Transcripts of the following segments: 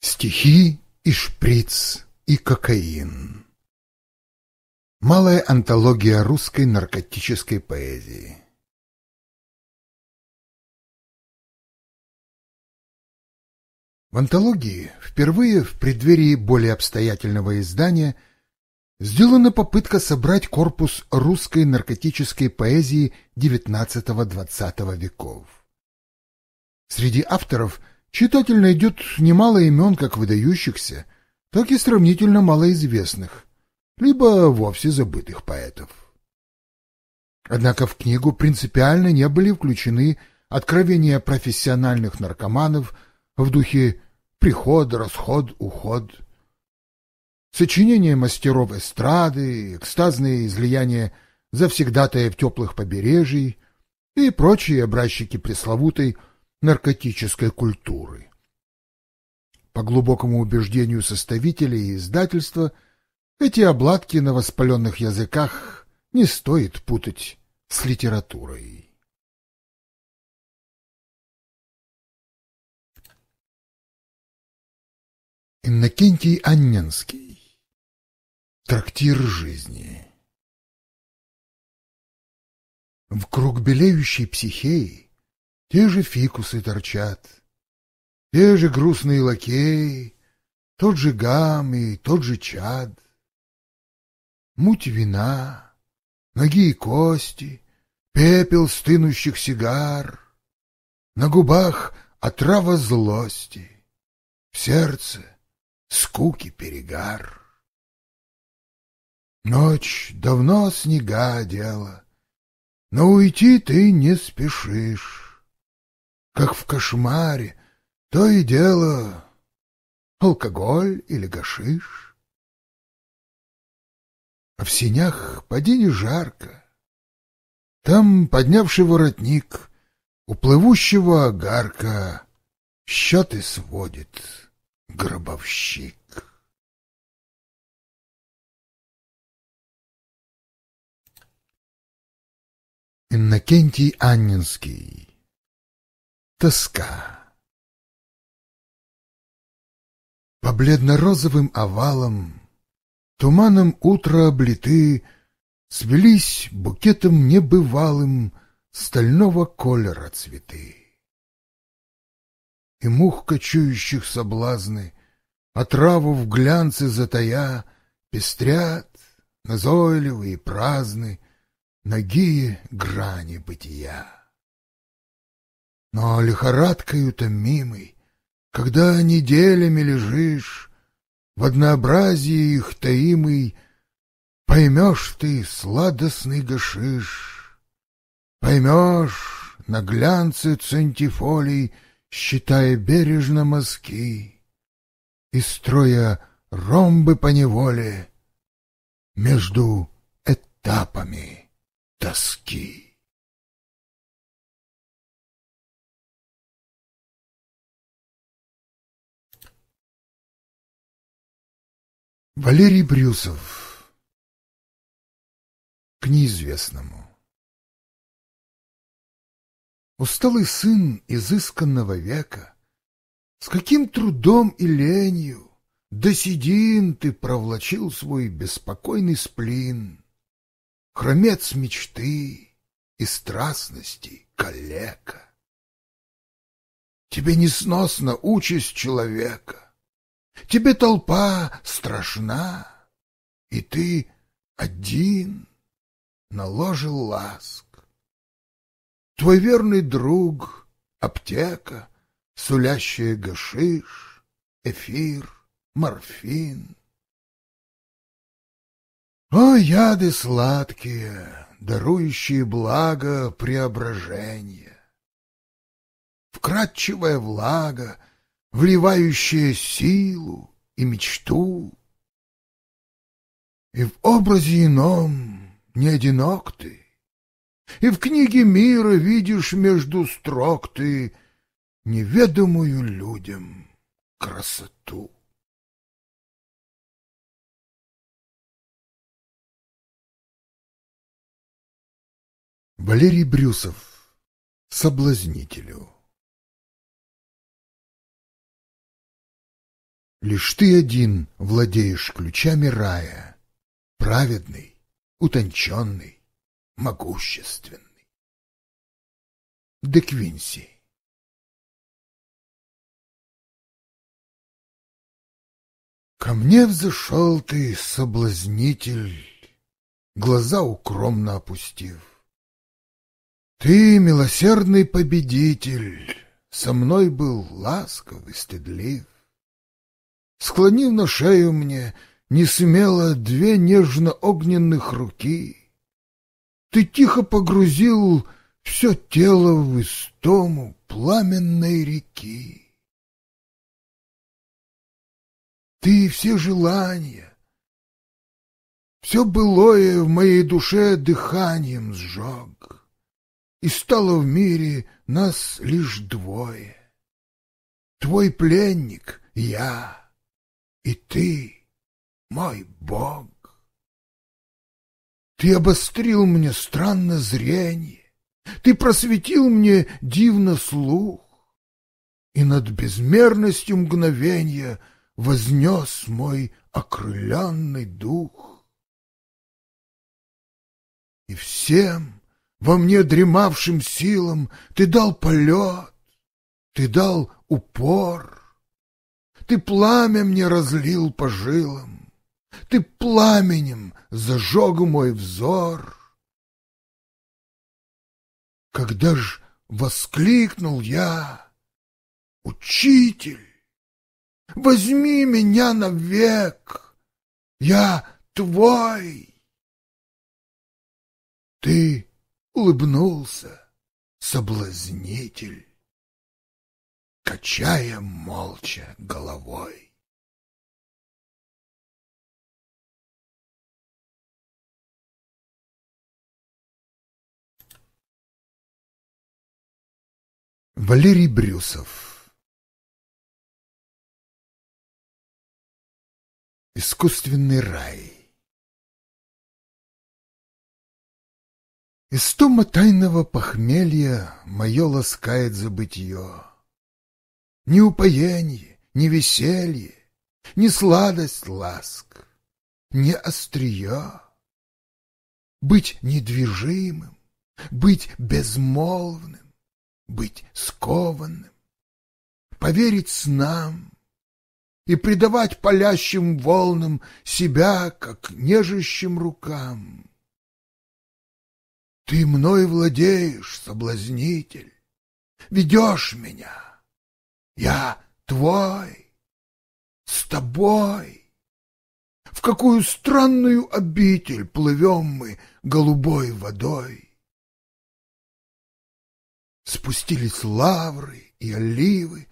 Стихи и шприц и кокаин. Малая антология русской наркотической поэзии. В антологии впервые в преддверии более обстоятельного издания сделана попытка собрать корпус русской наркотической поэзии XIX-XX веков. Среди авторов – Читатель найдет немало имен как выдающихся, так и сравнительно малоизвестных, либо вовсе забытых поэтов. Однако в книгу принципиально не были включены откровения профессиональных наркоманов в духе «приход, расход, уход», сочинения мастеров эстрады, экстазные излияния завсегдатая в теплых побережий и прочие образчики пресловутой наркотической культуры. По глубокому убеждению составителей и издательства, эти обладки на воспаленных языках не стоит путать с литературой. Иннокентий Анненский. Трактир жизни. В круг белеющей психеи те же фикусы торчат, те же грустные лакеи, тот же гам и тот же чад. Муть вина, ноги и кости, пепел стынущих сигар, на губах отрава злости, в сердце скуки перегар. Ночь давно снега дела, но уйти ты не спешишь как в кошмаре, то и дело алкоголь или гашиш. А в синях поди не жарко. Там, поднявший воротник, у плывущего огарка счеты сводит гробовщик. Иннокентий Аннинский тоска. По бледно-розовым овалам, туманом утра облиты, Свелись букетом небывалым стального колера цветы. И мух, кочующих соблазны, отраву в глянце затая, Пестрят назойливые и праздны, ногие грани бытия но лихорадкой утомимый, когда неделями лежишь, в однообразии их таимый, поймешь ты сладостный гашиш, поймешь на глянце центифолий, считая бережно мазки и строя ромбы по неволе между этапами тоски. Валерий Брюсов К неизвестному Усталый сын изысканного века, С каким трудом и ленью До седин ты провлачил свой беспокойный сплин, Хромец мечты и страстности калека. Тебе несносно участь человека, Тебе толпа страшна, и ты один наложил ласк. Твой верный друг — аптека, сулящая гашиш, эфир, морфин. О, яды сладкие, дарующие благо преображения! Вкрадчивая влага вливающее силу и мечту. И в образе ином не одинок ты, и в книге мира видишь между строк ты неведомую людям красоту. Валерий Брюсов. Соблазнителю. Лишь ты один владеешь ключами рая, праведный, утонченный, могущественный. Де Квинси Ко мне взошел ты, соблазнитель, глаза укромно опустив. Ты, милосердный победитель, со мной был ласков и стыдлив склонив на шею мне не смело две нежно-огненных руки. Ты тихо погрузил все тело в истому пламенной реки. Ты все желания, все былое в моей душе дыханием сжег, И стало в мире нас лишь двое. Твой пленник — я и ты, мой Бог, ты обострил мне странно зрение, ты просветил мне дивно слух, и над безмерностью мгновенья вознес мой окрыленный дух. И всем во мне дремавшим силам ты дал полет, ты дал упор, ты пламя мне разлил по жилам, Ты пламенем зажег мой взор. Когда ж воскликнул я, Учитель, возьми меня навек, Я твой. Ты улыбнулся, соблазнитель качая молча головой. Валерий Брюсов Искусственный рай Из тома тайного похмелья Мое ласкает забытье ни упоенье, ни веселье, ни сладость ласк, ни острие. Быть недвижимым, быть безмолвным, быть скованным, поверить снам и предавать палящим волнам себя, как нежащим рукам. Ты мной владеешь, соблазнитель, ведешь меня. Я твой, с тобой. В какую странную обитель плывем мы голубой водой. Спустились лавры и оливы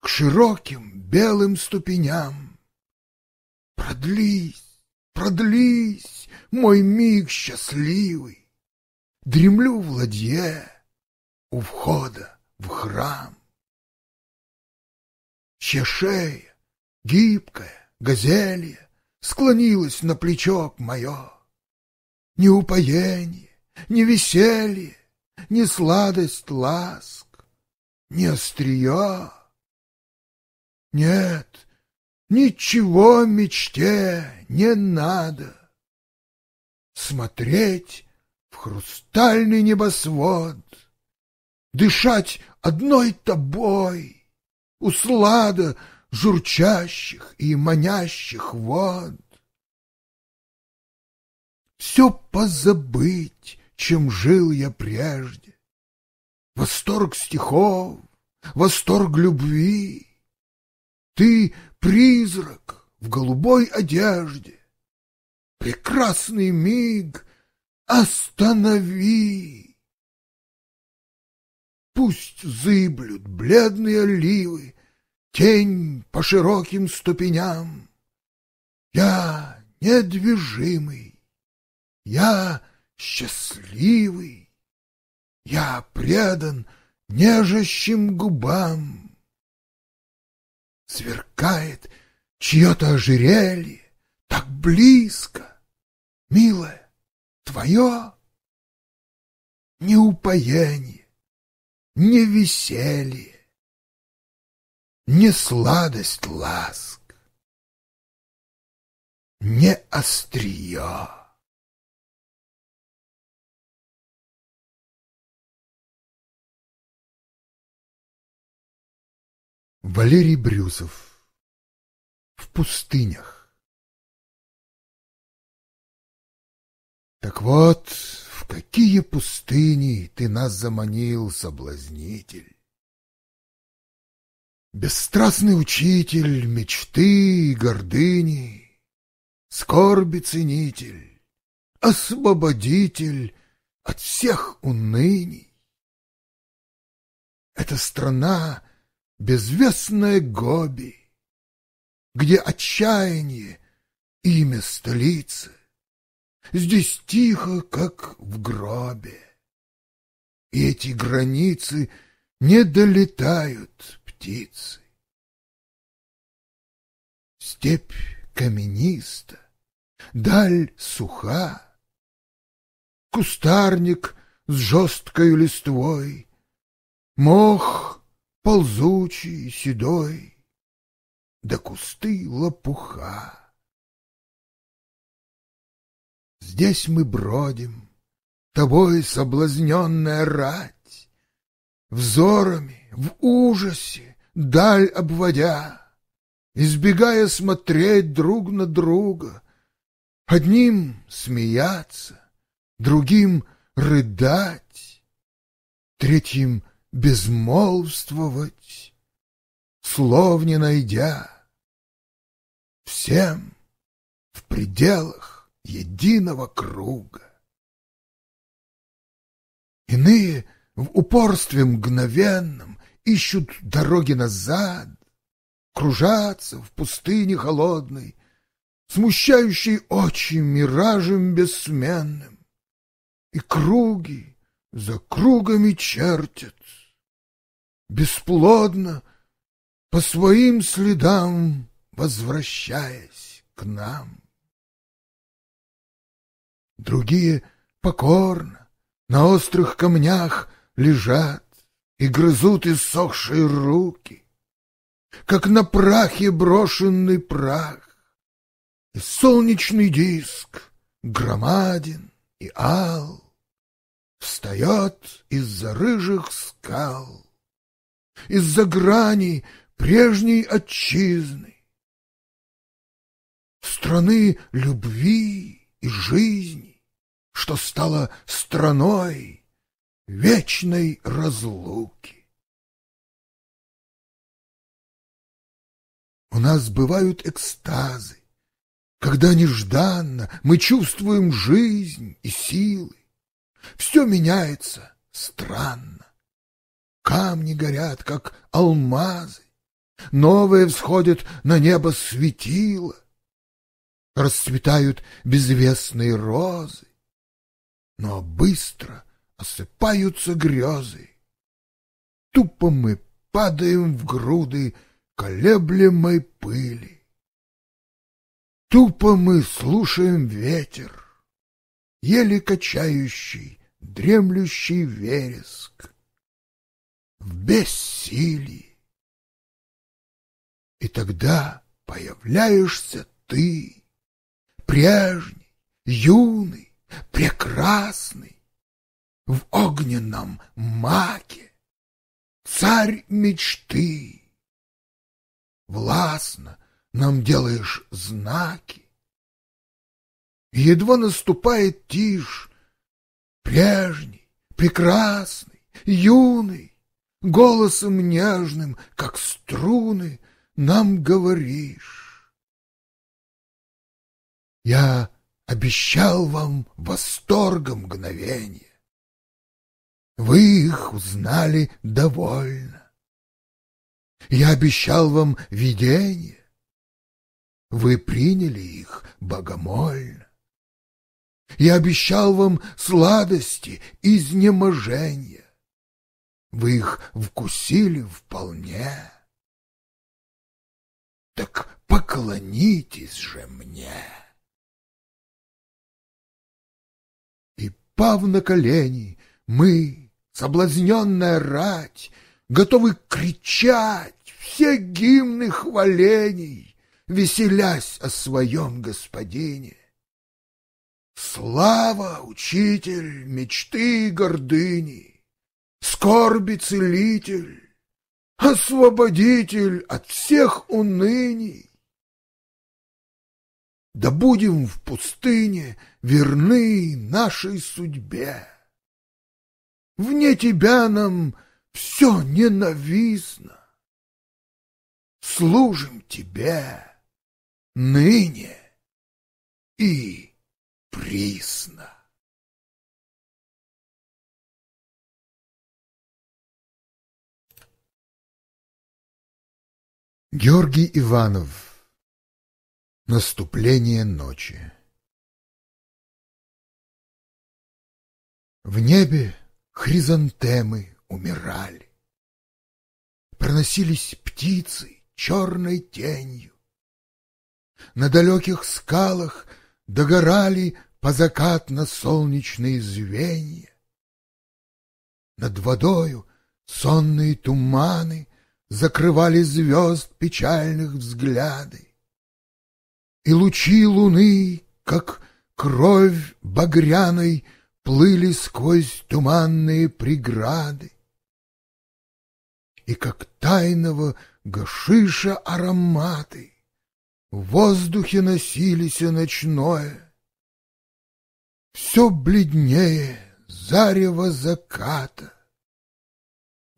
к широким белым ступеням. Продлись, продлись, мой миг счастливый. Дремлю в ладье у входа в храм чешея, гибкая, газелья, склонилась на плечо мое. Ни упоение, ни веселье, ни сладость ласк, ни острия. Нет, ничего мечте не надо. Смотреть в хрустальный небосвод, дышать одной тобой — услада журчащих и манящих вод. Все позабыть, чем жил я прежде. Восторг стихов, восторг любви. Ты — призрак в голубой одежде. Прекрасный миг останови. Пусть зыблют бледные оливы, Тень по широким ступеням. Я недвижимый, я счастливый, Я предан нежащим губам. Сверкает чье-то ожерелье, так близко. милое твое не не веселье, не сладость ласк, не острие. Валерий Брюсов В пустынях Так вот, какие пустыни ты нас заманил, соблазнитель! Бесстрастный учитель мечты и гордыни, Скорби ценитель, освободитель От всех уныний. Эта страна — безвестная Гоби, Где отчаяние — имя столицы, Здесь тихо, как в гробе. И эти границы не долетают птицы. Степь камениста, даль суха, Кустарник с жесткой листвой, Мох ползучий, седой, Да кусты лопуха. Здесь мы бродим, тобой соблазненная рать, Взорами, в ужасе, даль обводя, Избегая смотреть друг на друга, Одним смеяться, другим рыдать, Третьим безмолвствовать, Слов не найдя. Всем в пределах единого круга. Иные в упорстве мгновенном ищут дороги назад, кружатся в пустыне холодной, смущающей очи миражем бессменным, и круги за кругами чертят. Бесплодно по своим следам возвращаясь к нам. Другие покорно на острых камнях лежат и грызут иссохшие руки, как на прахе брошенный прах. И солнечный диск громаден и ал, встает из-за рыжих скал, из-за граней прежней отчизны, страны любви и жизни что стало страной вечной разлуки. У нас бывают экстазы, когда нежданно мы чувствуем жизнь и силы. Все меняется странно. Камни горят, как алмазы. Новое всходит на небо светило. Расцветают безвестные розы но быстро осыпаются грезы. Тупо мы падаем в груды колеблемой пыли. Тупо мы слушаем ветер, еле качающий, дремлющий вереск. В бессилии. И тогда появляешься ты, прежний, юный, прекрасный, в огненном маке, царь мечты. Властно нам делаешь знаки. Едва наступает тишь, прежний, прекрасный, юный, голосом нежным, как струны, нам говоришь. Я обещал вам восторгом мгновения. Вы их узнали довольно. Я обещал вам видение. Вы приняли их богомольно. Я обещал вам сладости изнеможения. Вы их вкусили вполне. Так поклонитесь же мне. Пав на колени, мы, соблазненная рать, Готовы кричать все гимны хвалений, Веселясь о своем господине. Слава, учитель, мечты и гордыни, Скорби целитель, освободитель От всех уныний, да будем в пустыне верны нашей судьбе. Вне тебя нам все ненавистно. Служим тебе ныне и присно. Георгий Иванов Наступление ночи В небе хризантемы умирали. Проносились птицы черной тенью. На далеких скалах догорали позакатно-солнечные звенья. Над водою сонные туманы закрывали звезд печальных взгляды и лучи луны, как кровь багряной, плыли сквозь туманные преграды. И как тайного гашиша ароматы в воздухе носились ночное. Все бледнее зарево заката,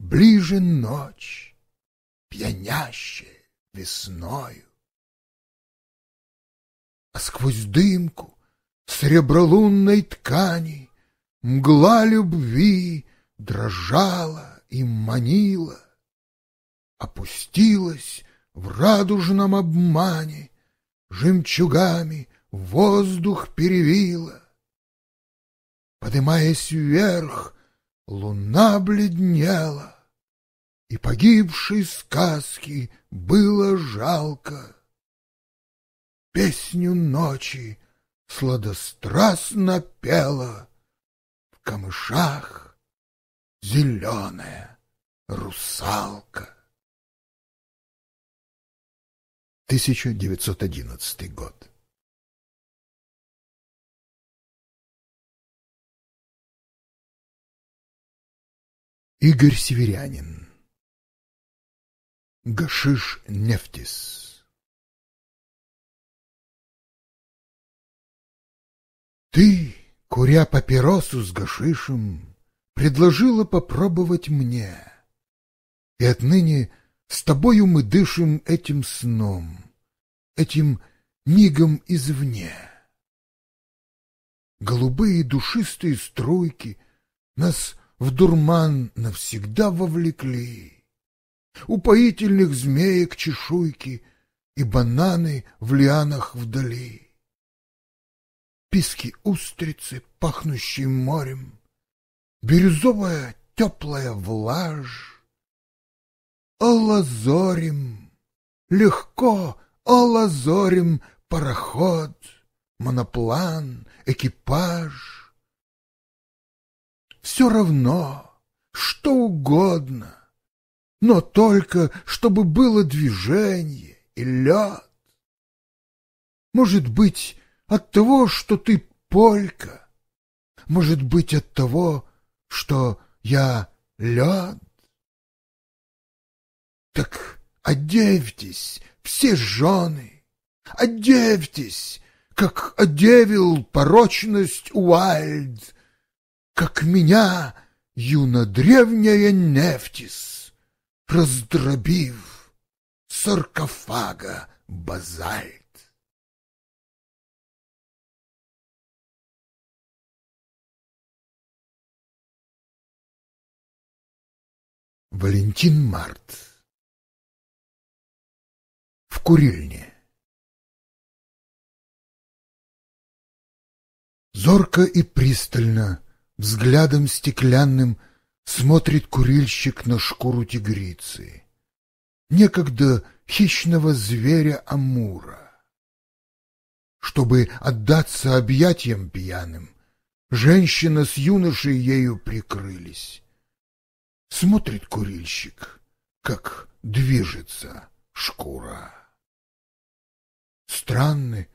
ближе ночь, пьянящая весною. А сквозь дымку сребролунной ткани Мгла любви дрожала и манила, Опустилась в радужном обмане, Жемчугами воздух перевила. поднимаясь вверх, луна бледнела, И погибшей сказки было жалко песню ночи сладострастно пела в камышах зеленая русалка. 1911 год. Игорь Северянин Гашиш Нефтис Ты, куря папиросу с гашишем, предложила попробовать мне. И отныне с тобою мы дышим этим сном, этим мигом извне. Голубые душистые струйки нас в дурман навсегда вовлекли. Упоительных змеек чешуйки и бананы в лианах вдали писки устрицы, пахнущие морем, бирюзовая теплая влажь. Олазорим, а легко олазорим а пароход, моноплан, экипаж. Все равно, что угодно, но только, чтобы было движение и лед. Может быть, от того, что ты полька? Может быть, от того, что я лед? Так одевьтесь, все жены, одевьтесь, как одевил порочность Уальд, как меня юно-древняя Нефтис, раздробив саркофага базальт. Валентин Март В курильне Зорко и пристально, взглядом стеклянным, Смотрит курильщик на шкуру тигрицы, Некогда хищного зверя Амура. Чтобы отдаться объятиям пьяным, Женщина с юношей ею прикрылись. Смотрит курильщик, как движется шкура. Странны,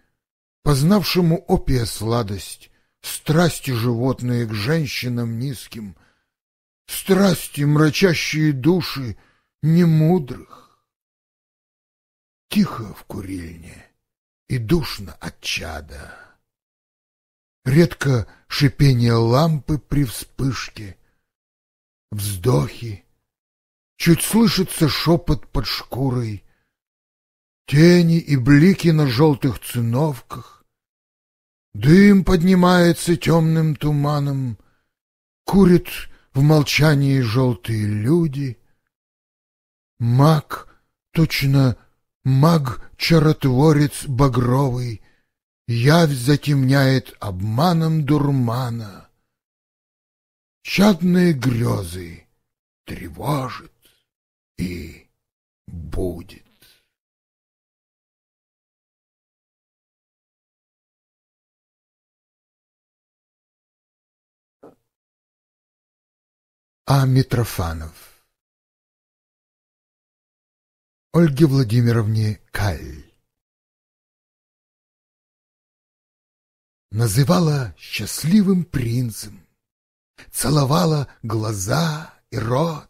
познавшему опия сладость, Страсти животные к женщинам низким, Страсти, мрачащие души немудрых. Тихо в курильне и душно от чада. Редко шипение лампы при вспышке — вздохи, чуть слышится шепот под шкурой, тени и блики на желтых циновках, дым поднимается темным туманом, курят в молчании желтые люди. Маг, точно маг-чаротворец багровый, явь затемняет обманом дурмана чадные грезы тревожит и будет. А. Митрофанов Ольге Владимировне Каль называла счастливым принцем целовала глаза и рот.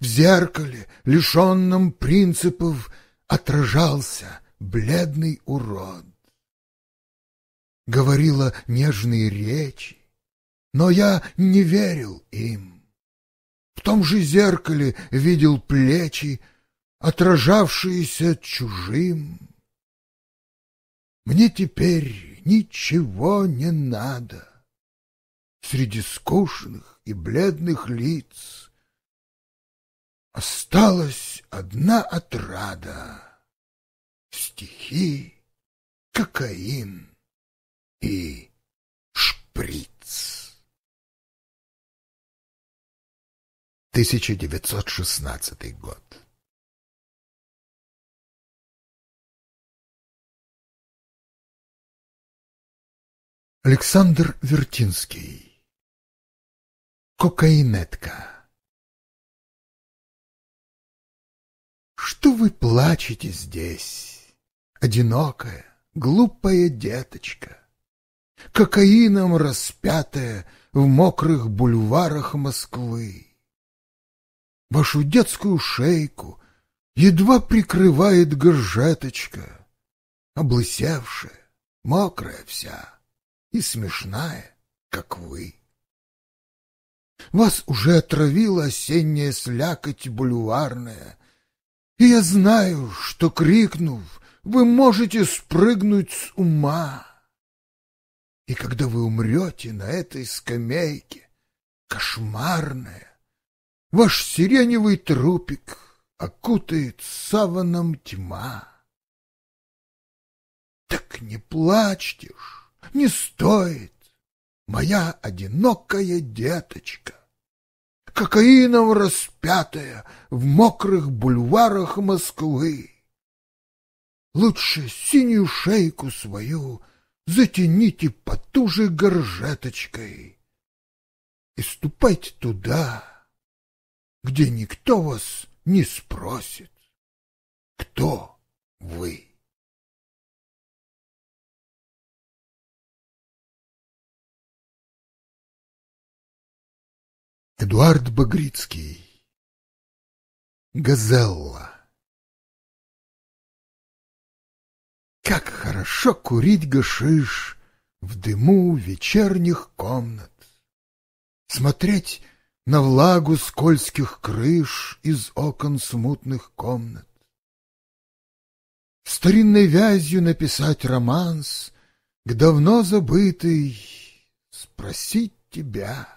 В зеркале, лишенном принципов, отражался бледный урод. Говорила нежные речи, но я не верил им. В том же зеркале видел плечи, отражавшиеся чужим. Мне теперь ничего не надо среди скошенных и бледных лиц. Осталась одна отрада — стихи, кокаин и шприц. 1916 год Александр Вертинский кокаинетка. Что вы плачете здесь, одинокая, глупая деточка, кокаином распятая в мокрых бульварах Москвы? Вашу детскую шейку едва прикрывает горжеточка, облысевшая, мокрая вся и смешная, как вы. Вас уже отравила осенняя слякоть бульварная. И я знаю, что, крикнув, вы можете спрыгнуть с ума. И когда вы умрете на этой скамейке, кошмарная, ваш сиреневый трупик окутает саваном тьма. Так не плачьте ж, не стоит моя одинокая деточка, кокаином распятая в мокрых бульварах Москвы. Лучше синюю шейку свою затяните потуже горжеточкой и ступайте туда, где никто вас не спросит, кто вы. Эдуард Багрицкий Газелла Как хорошо курить гашиш В дыму вечерних комнат, Смотреть на влагу скользких крыш Из окон смутных комнат, Старинной вязью написать романс К давно забытой спросить тебя.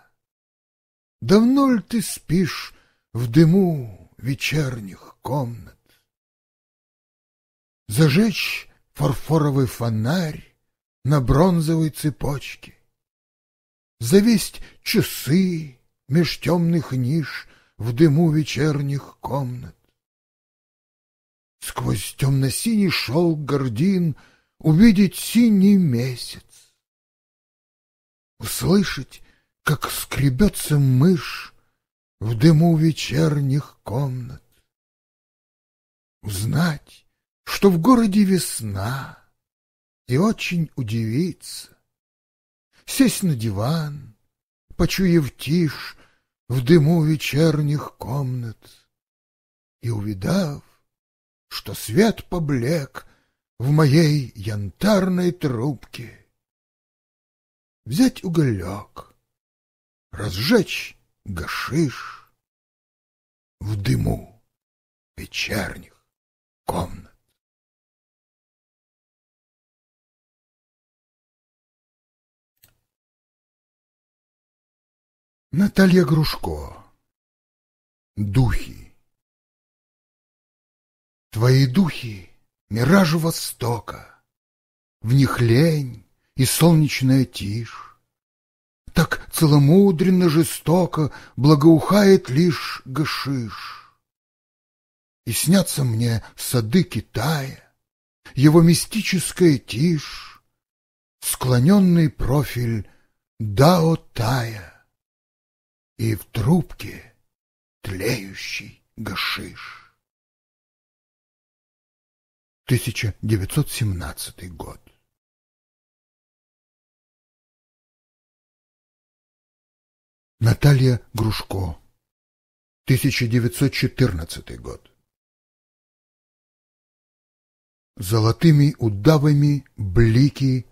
Давно ли ты спишь в дыму вечерних комнат? Зажечь фарфоровый фонарь на бронзовой цепочке, Завесть часы меж темных ниш в дыму вечерних комнат. Сквозь темно-синий шел гордин увидеть синий месяц, Услышать как скребется мышь в дыму вечерних комнат. Узнать, что в городе весна, и очень удивиться. Сесть на диван, почуяв тишь в дыму вечерних комнат, и увидав, что свет поблек в моей янтарной трубке. Взять уголек — разжечь гашиш в дыму вечерних комнат. Наталья Грушко Духи Твои духи — миражу Востока, В них лень и солнечная тишь, так целомудренно, жестоко благоухает лишь гашиш. И снятся мне сады Китая, его мистическая тишь, склоненный профиль Дао Тая и в трубке тлеющий гашиш. 1917 год. Наталья Грушко. 1914 год. Золотыми удавами блики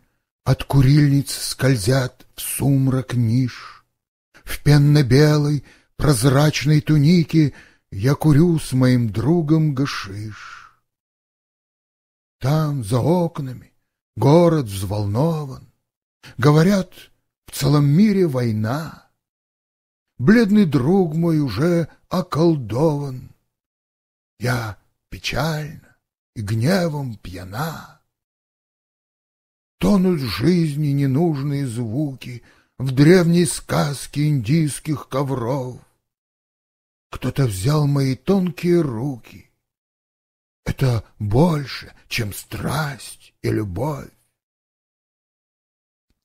От курильниц скользят в сумрак ниш. В пенно-белой прозрачной тунике Я курю с моим другом гашиш. Там, за окнами, город взволнован. Говорят, в целом мире война бледный друг мой уже околдован. Я печально и гневом пьяна. Тонут в жизни ненужные звуки в древней сказке индийских ковров. Кто-то взял мои тонкие руки. Это больше, чем страсть и любовь.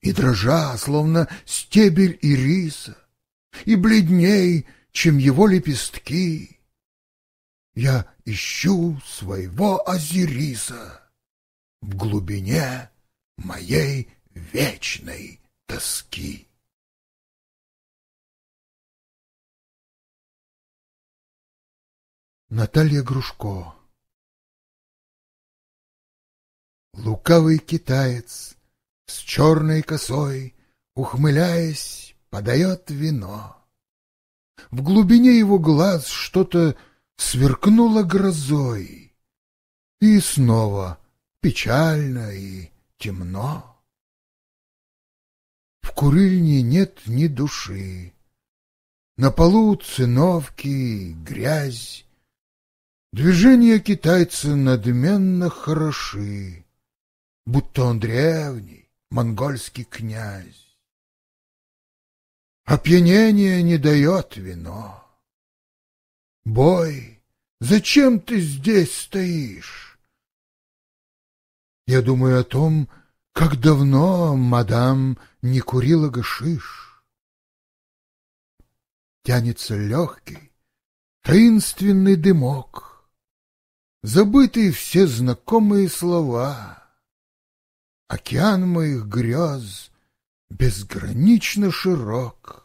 И дрожа, словно стебель ириса, и бледней, чем его лепестки. Я ищу своего Азириса в глубине моей вечной тоски. Наталья Грушко Лукавый китаец с черной косой, ухмыляясь, подает вино. В глубине его глаз что-то сверкнуло грозой, и снова печально и темно. В курильне нет ни души, на полу циновки, грязь, Движения китайца надменно хороши, Будто он древний монгольский князь опьянение не дает вино. Бой, зачем ты здесь стоишь? Я думаю о том, как давно мадам не курила гашиш. Тянется легкий, таинственный дымок, забытые все знакомые слова. Океан моих грез безгранично широк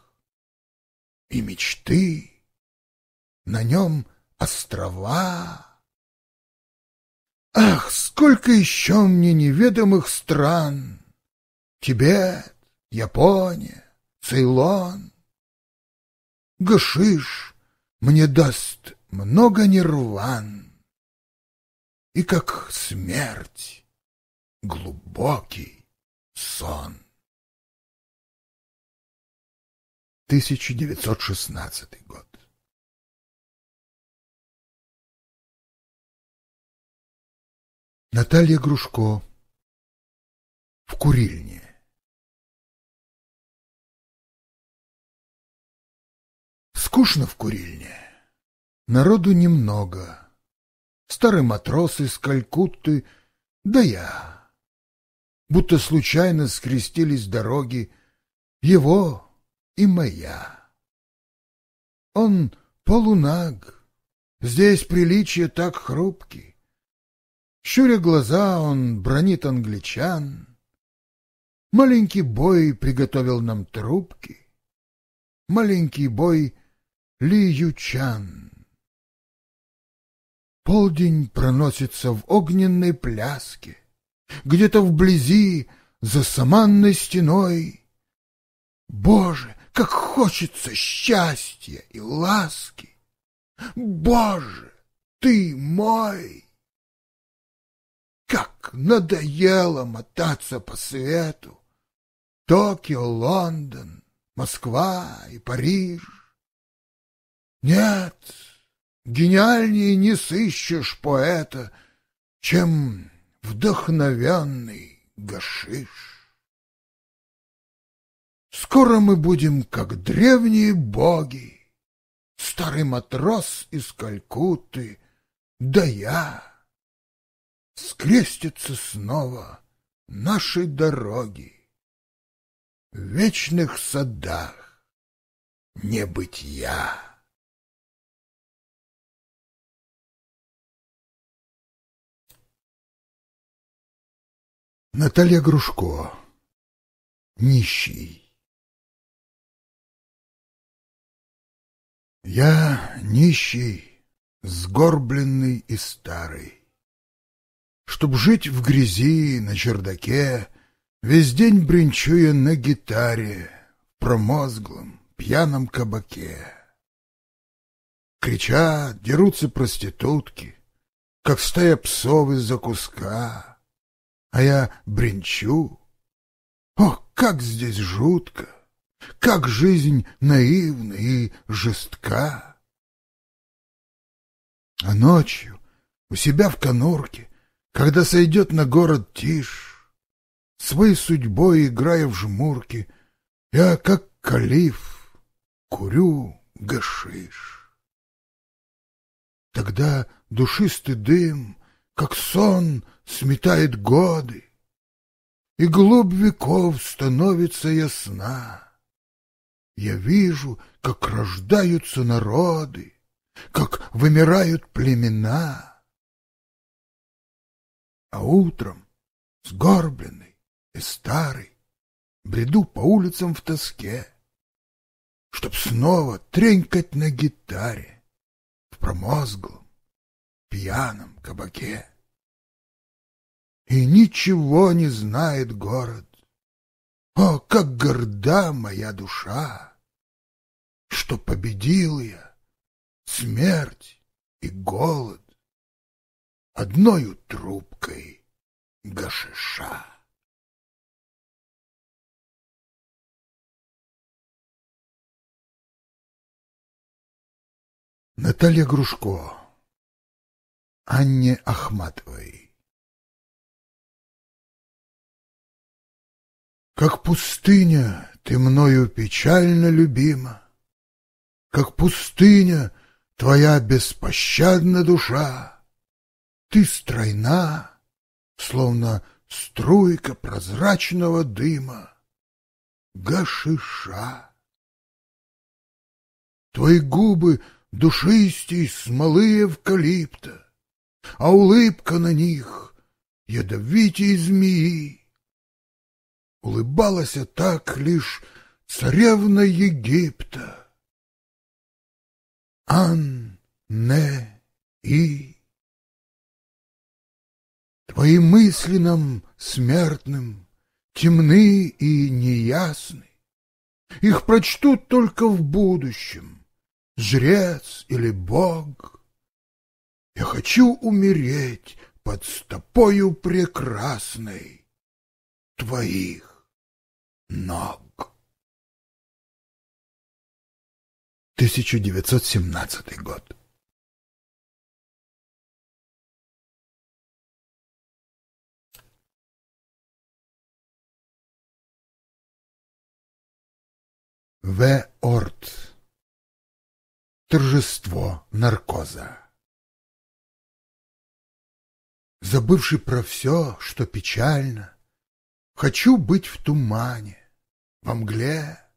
и мечты. На нем острова. Ах, сколько еще мне неведомых стран! Тибет, Япония, Цейлон. Гашиш мне даст много нирван. И как смерть глубокий сон. 1916 год. Наталья Грушко в курильне. Скучно в курильне. Народу немного. Старый матрос из Калькутты, да я. Будто случайно скрестились дороги. Его, и моя. Он полунаг, здесь приличие так хрупки. Щуря глаза, он бронит англичан. Маленький бой приготовил нам трубки. Маленький бой Ли Ючан. Полдень проносится в огненной пляске. Где-то вблизи, за саманной стеной. Боже, как хочется счастья и ласки! Боже, ты мой! Как надоело мотаться по свету! Токио, Лондон, Москва и Париж. Нет, гениальнее не сыщешь поэта, чем вдохновенный гашиш. Скоро мы будем, как древние боги. Старый матрос из Калькутты, да я. Скрестятся снова наши дороги. В вечных садах не быть я. Наталья Грушко. Нищий. Я нищий, сгорбленный и старый. Чтоб жить в грязи, на чердаке, Весь день бренчу на гитаре, В промозглом, пьяном кабаке. Кричат, дерутся проститутки, Как стая псов из-за куска, А я бренчу. Ох, как здесь жутко! Как жизнь наивна и жестка! А ночью, у себя в конурке, когда сойдет на город тишь, Своей судьбой играя в жмурки, я, как калиф, курю гашиш. Тогда душистый дым, как сон, сметает годы, И глубь веков становится ясна. Я вижу, как рождаются народы, как вымирают племена. А утром, сгорбленный и старый, бреду по улицам в тоске, чтоб снова тренькать на гитаре в промозглом, пьяном кабаке. И ничего не знает город. О, как горда моя душа! что победил я смерть и голод одною трубкой гашиша. Наталья Грушко Анне Ахматовой Как пустыня ты мною печально любима, как пустыня, твоя беспощадна душа. Ты стройна, словно струйка прозрачного дыма, гашиша. Твои губы душистей смолы эвкалипта, а улыбка на них ядовитей змеи. Улыбалась так лишь царевна Египта. Ан-не-и. Твои мысли нам, смертным, темны и неясны. Их прочтут только в будущем, жрец или бог. Я хочу умереть под стопою прекрасной твоих ног. 1917 год. В. Орт. Торжество наркоза. Забывший про все, что печально, Хочу быть в тумане, во мгле,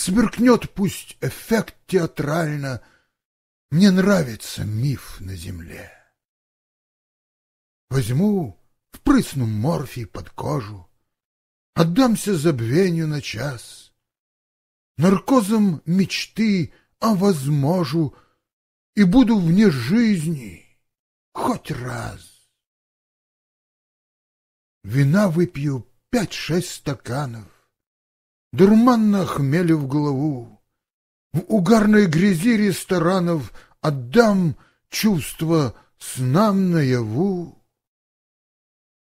Сверкнет пусть эффект театрально. Мне нравится миф на земле. Возьму, впрысну морфий под кожу, Отдамся забвению на час. Наркозом мечты о а возможу И буду вне жизни хоть раз. Вина выпью пять-шесть стаканов, дурманно охмелив голову. В угарной грязи ресторанов отдам чувство снам наяву.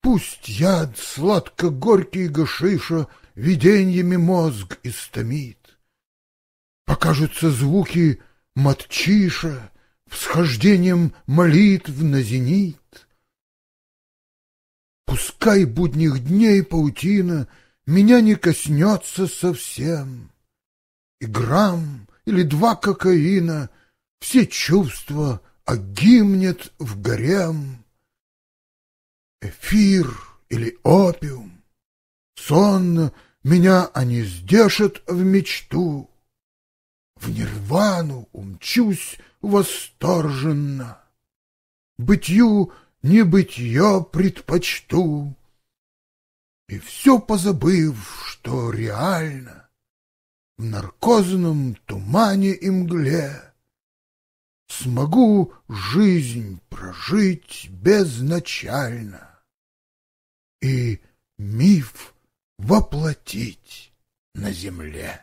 Пусть яд сладко-горький гашиша виденьями мозг истомит. Покажутся звуки матчиша, Всхождением молитв на зенит. Пускай будних дней паутина — меня не коснется совсем. И грамм или два кокаина все чувства огимнет в горем. Эфир или опиум, сон меня они сдержат в мечту. В нирвану умчусь восторженно. Бытью небытье предпочту и все позабыв, что реально, в наркозном тумане и мгле смогу жизнь прожить безначально и миф воплотить на земле.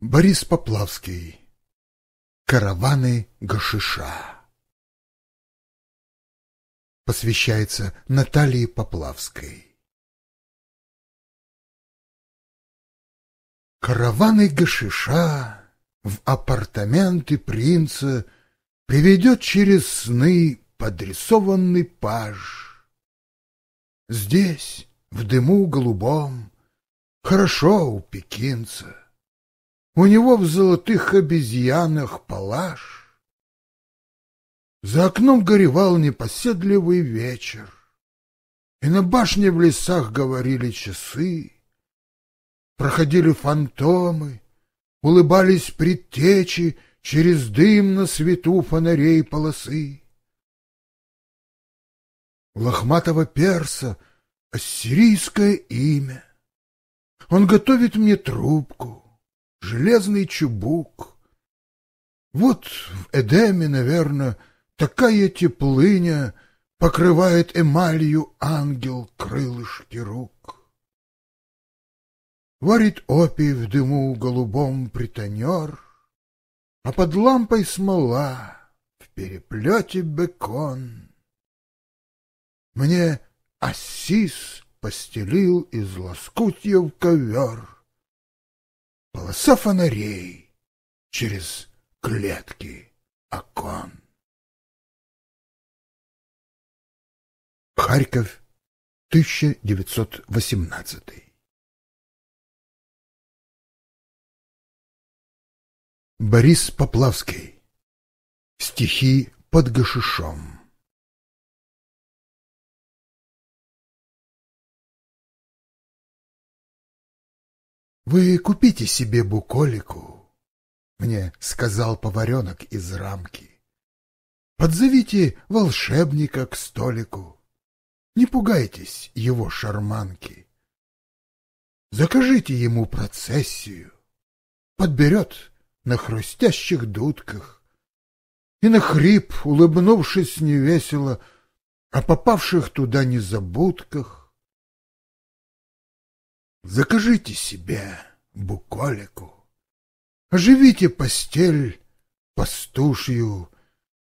Борис Поплавский караваны Гашиша. Посвящается Наталье Поплавской. Караваны Гашиша в апартаменты принца приведет через сны подрисованный паж. Здесь, в дыму голубом, хорошо у пекинца. У него в золотых обезьянах палаш. За окном горевал непоседливый вечер, И на башне в лесах говорили часы, Проходили фантомы, улыбались предтечи Через дым на свету фонарей полосы. Лохматого перса — ассирийское имя. Он готовит мне трубку, железный чубук. Вот в Эдеме, наверное, такая теплыня покрывает эмалью ангел крылышки рук. Варит опий в дыму голубом притонер, а под лампой смола в переплете бекон. Мне Ассис постелил из лоскутьев ковер полоса фонарей через клетки окон. Харьков, 1918 Борис Поплавский. Стихи под гашишом. Вы купите себе буколику, мне сказал поваренок из рамки. Подзовите волшебника к столику. Не пугайтесь его шарманки. Закажите ему процессию. Подберет на хрустящих дудках. И на хрип, улыбнувшись невесело, о а попавших туда незабудках, Закажите себе буколику, оживите постель пастушью,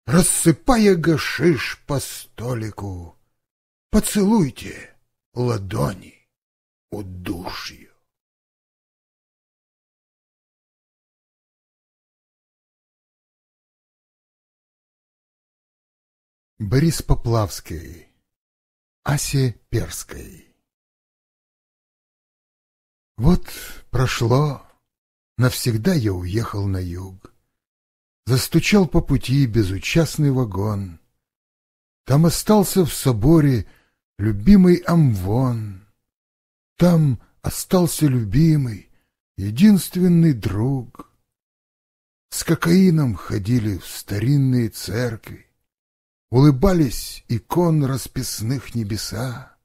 рассыпая гашиш по столику, поцелуйте ладони удушью. Борис Поплавский, Асе Перской вот прошло. Навсегда я уехал на юг. Застучал по пути безучастный вагон. Там остался в соборе любимый Амвон. Там остался любимый, единственный друг. С кокаином ходили в старинные церкви. Улыбались икон расписных небеса.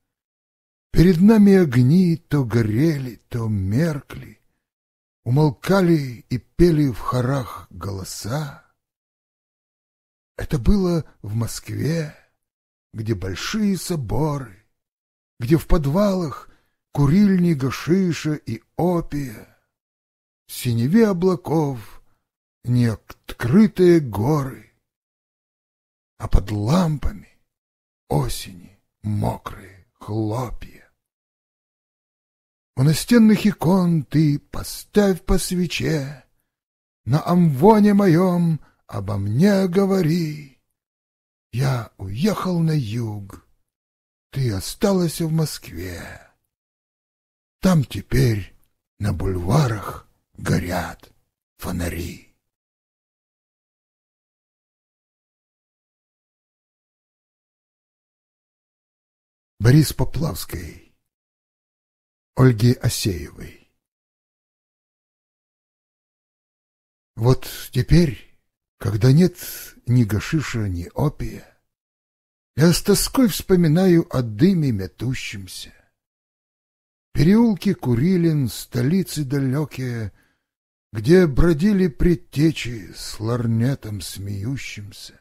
Перед нами огни то горели, то меркли, Умолкали и пели в хорах голоса. Это было в Москве, где большие соборы, Где в подвалах курильни гашиша и опия, В синеве облаков неоткрытые горы, А под лампами осени мокрые хлопья. У настенных икон ты поставь по свече, На амвоне моем обо мне говори. Я уехал на юг, ты осталась в Москве. Там теперь на бульварах горят фонари. Борис Поплавский Ольги Осеевой. Вот теперь, когда нет ни гашиша, ни опия, я с тоской вспоминаю о дыме метущемся. Переулки Курилин, столицы далекие, где бродили предтечи с ларнетом смеющимся.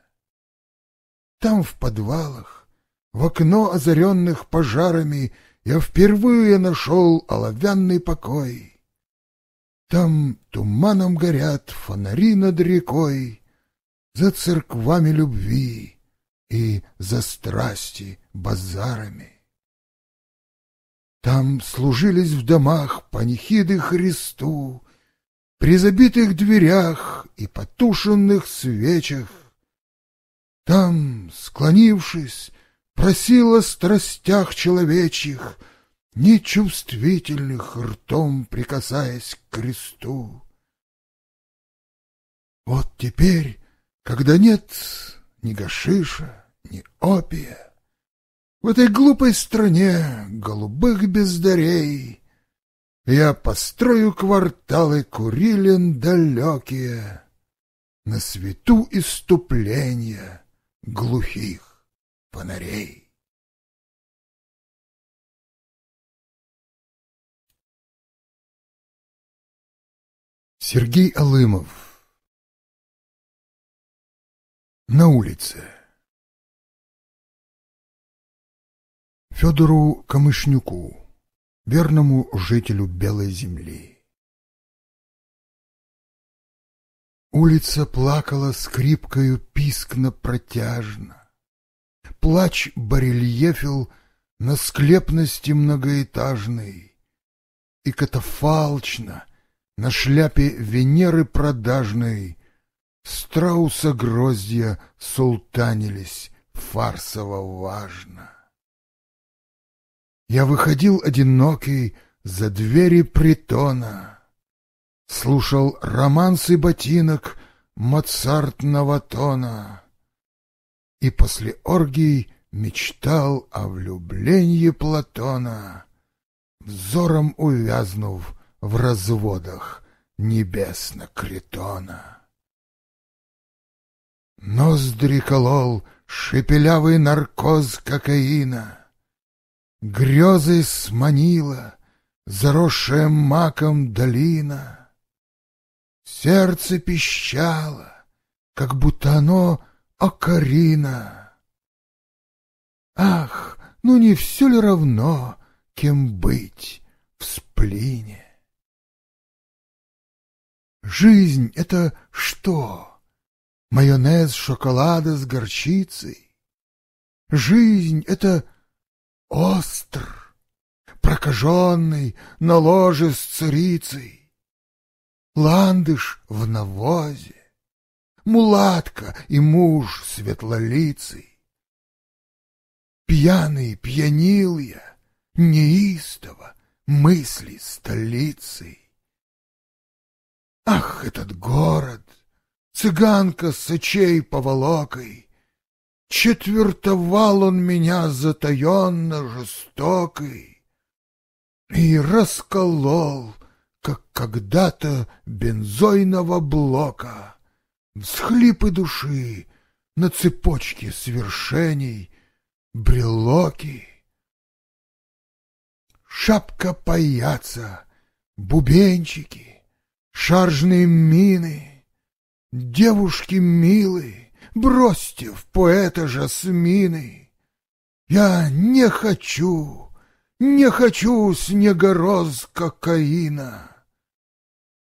Там в подвалах, в окно озаренных пожарами — я впервые нашел оловянный покой. Там туманом горят фонари над рекой, За церквами любви и за страсти базарами. Там служились в домах панихиды Христу, При забитых дверях и потушенных свечах. Там, склонившись, Просила страстях человечьих, Нечувствительных ртом прикасаясь к кресту. Вот теперь, когда нет ни гашиша, ни опия, В этой глупой стране голубых бездарей, Я построю кварталы Курилин далекие, На свету иступления глухих фонарей. Сергей Алымов На улице Федору Камышнюку, верному жителю Белой земли. Улица плакала скрипкою пискно-протяжно. Плач барельефил на склепности многоэтажной, И катафалчно на шляпе Венеры продажной Страуса гроздья султанились фарсово важно. Я выходил одинокий за двери притона, Слушал романсы ботинок Моцартного тона, и после оргий мечтал о влюблении Платона, взором увязнув в разводах небесно-критона. Ноздри колол шепелявый наркоз кокаина, Грезы сманила заросшая маком долина. Сердце пищало, как будто оно — а Карина... Ах, ну не все ли равно, кем быть в сплине? Жизнь — это что? Майонез шоколада с горчицей? Жизнь — это остр, прокаженный на ложе с царицей, ландыш в навозе мулатка и муж светлолицый. Пьяный пьянил я, неистово, мысли столицей. Ах, этот город! Цыганка с сычей поволокой! Четвертовал он меня затаенно жестокой И расколол, как когда-то бензойного блока. Всхлипы души на цепочке свершений, брелоки. Шапка паяца, бубенчики, шаржные мины, Девушки милые, бросьте в поэта жасмины. Я не хочу, не хочу снегороз кокаина.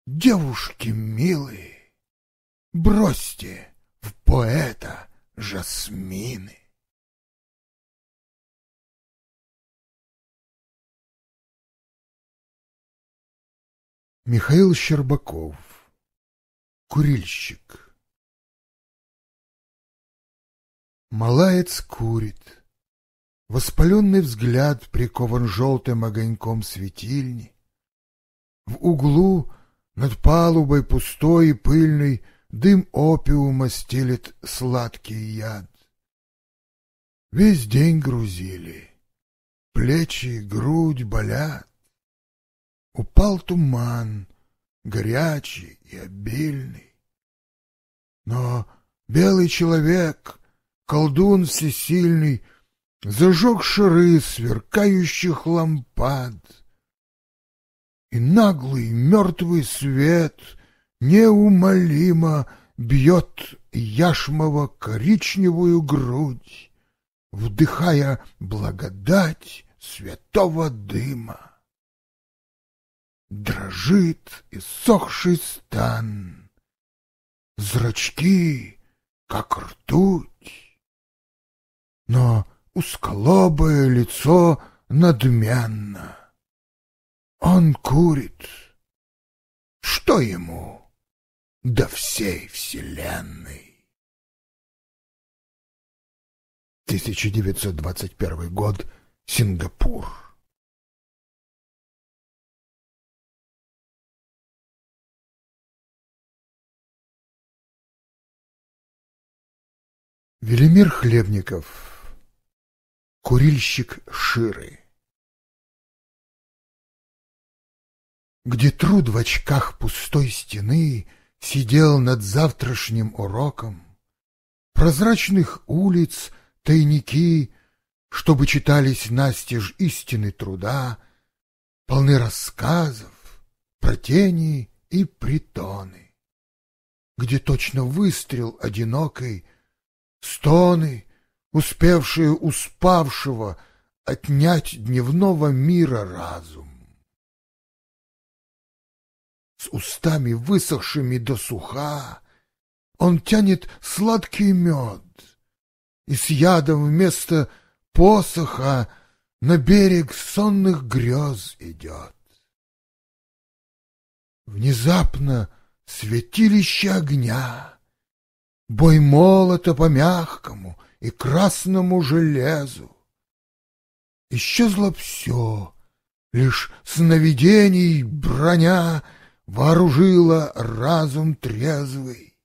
Девушки милые, Бросьте в поэта жасмины. Михаил Щербаков Курильщик Малаец курит. Воспаленный взгляд прикован желтым огоньком светильни. В углу над палубой пустой и пыльной Дым опиума стелит сладкий яд. Весь день грузили, плечи, грудь болят. Упал туман, горячий и обильный. Но белый человек, колдун всесильный, Зажег шары сверкающих лампад, И наглый мертвый свет — неумолимо бьет яшмово коричневую грудь, вдыхая благодать святого дыма. Дрожит иссохший стан, зрачки, как ртуть, но усколобое лицо надменно. Он курит. Что ему? до всей Вселенной. 1921 год. Сингапур. Велимир Хлебников. Курильщик Ширы. Где труд в очках пустой стены — сидел над завтрашним уроком. Прозрачных улиц, тайники, чтобы читались настежь истины труда, полны рассказов про тени и притоны, где точно выстрел одинокой, стоны, успевшие успавшего отнять дневного мира разум с устами высохшими до суха. Он тянет сладкий мед и с ядом вместо посоха на берег сонных грез идет. Внезапно святилище огня, бой молота по мягкому и красному железу. Исчезло все, лишь сновидений броня — вооружила разум трезвый.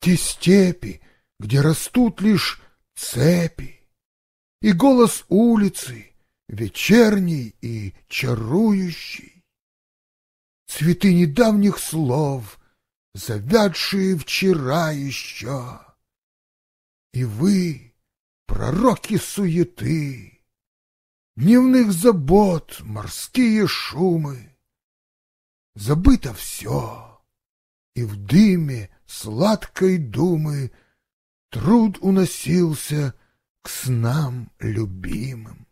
Те степи, где растут лишь цепи, и голос улицы вечерний и чарующий, цветы недавних слов, завядшие вчера еще, и вы, пророки суеты, дневных забот, морские шумы, забыто все, и в дыме сладкой думы труд уносился к снам любимым.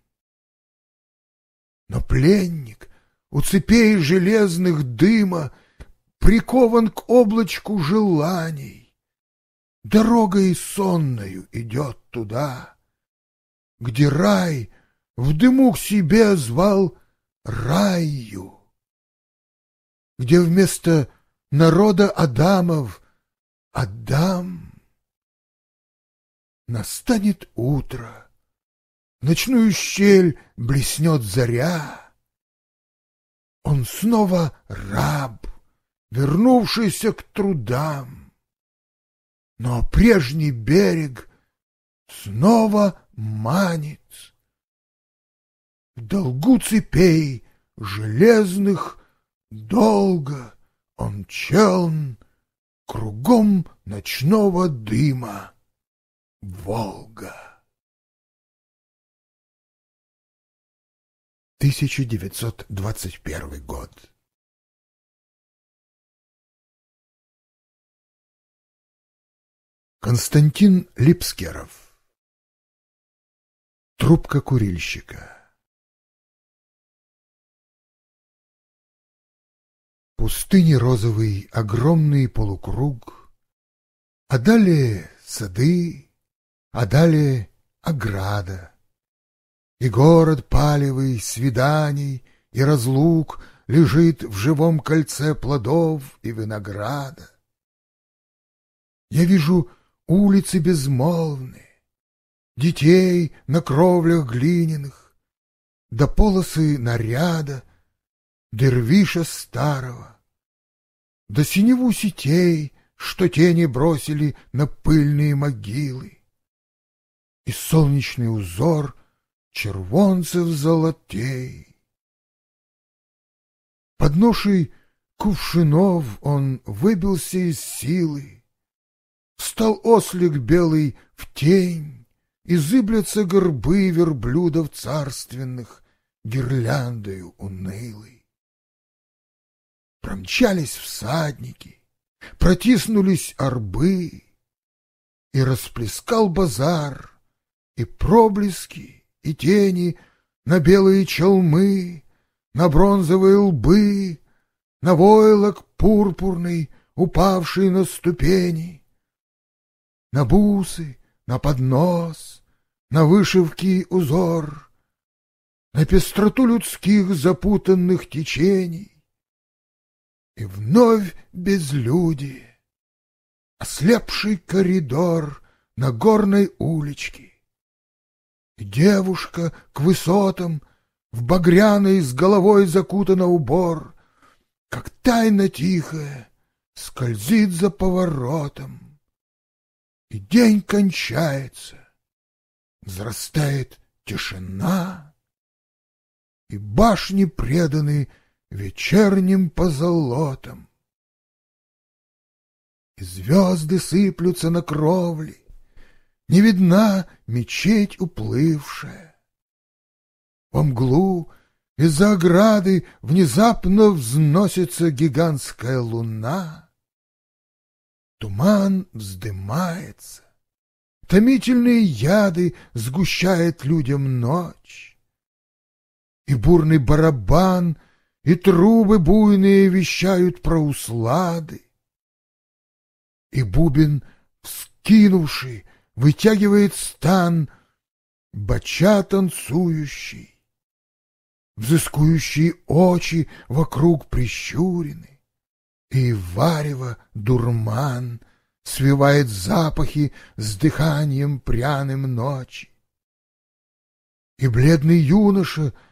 Но пленник у цепей железных дыма прикован к облачку желаний, дорогой сонною идет туда, где рай в дыму к себе звал раю где вместо народа Адамов Адам. Настанет утро, ночную щель блеснет заря. Он снова раб, вернувшийся к трудам. Но прежний берег снова манит. В долгу цепей железных Долго он челн, кругом ночного дыма. Волга. 1921 год. Константин Липскеров Трубка курильщика пустыни розовый огромный полукруг, а далее сады, а далее ограда. И город палевый свиданий и разлук лежит в живом кольце плодов и винограда. Я вижу улицы безмолвные, детей на кровлях глиняных, до полосы наряда — дервиша старого, до синеву сетей, что тени бросили на пыльные могилы, и солнечный узор червонцев золотей. Под ношей кувшинов он выбился из силы, Встал ослик белый в тень, И зыблятся горбы верблюдов царственных Гирляндою унылой. Промчались всадники, протиснулись орбы, И расплескал базар, и проблески, и тени На белые челмы, на бронзовые лбы, На войлок пурпурный, упавший на ступени, На бусы, на поднос, на вышивки узор, На пестроту людских запутанных течений, и вновь безлюди. Ослепший коридор на горной уличке. И девушка к высотам, в багряной с головой закутана убор, Как тайна тихая, скользит за поворотом. И день кончается, взрастает тишина, И башни преданные вечерним позолотом. И звезды сыплются на кровли, не видна мечеть уплывшая. Во мглу из-за ограды внезапно взносится гигантская луна. Туман вздымается, томительные яды сгущает людям ночь. И бурный барабан — и трубы буйные вещают про услады. И бубен, вскинувший, вытягивает стан, бача танцующий. Взыскующие очи вокруг прищурены, и варево дурман свивает запахи с дыханием пряным ночи. И бледный юноша —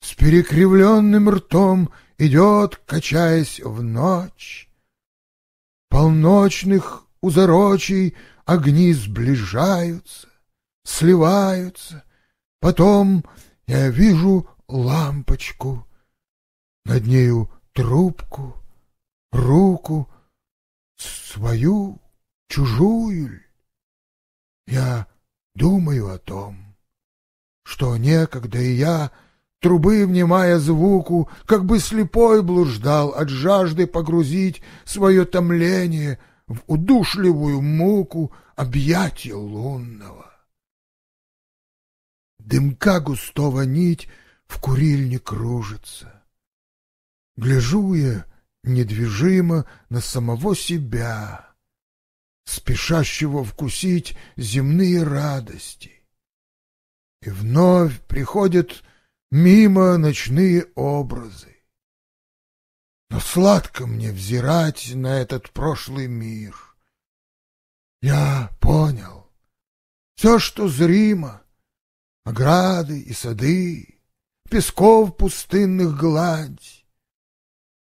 с перекривленным ртом идет, качаясь в ночь. Полночных узорочий огни сближаются, сливаются. Потом я вижу лампочку, над нею трубку, руку, свою, чужую. Я думаю о том, что некогда и я — трубы, внимая звуку, как бы слепой блуждал от жажды погрузить свое томление в удушливую муку объятия лунного. Дымка густого нить в курильне кружится. Гляжу я недвижимо на самого себя, спешащего вкусить земные радости. И вновь приходит мимо ночные образы. Но сладко мне взирать на этот прошлый мир. Я понял. Все, что зримо, ограды и сады, песков пустынных гладь,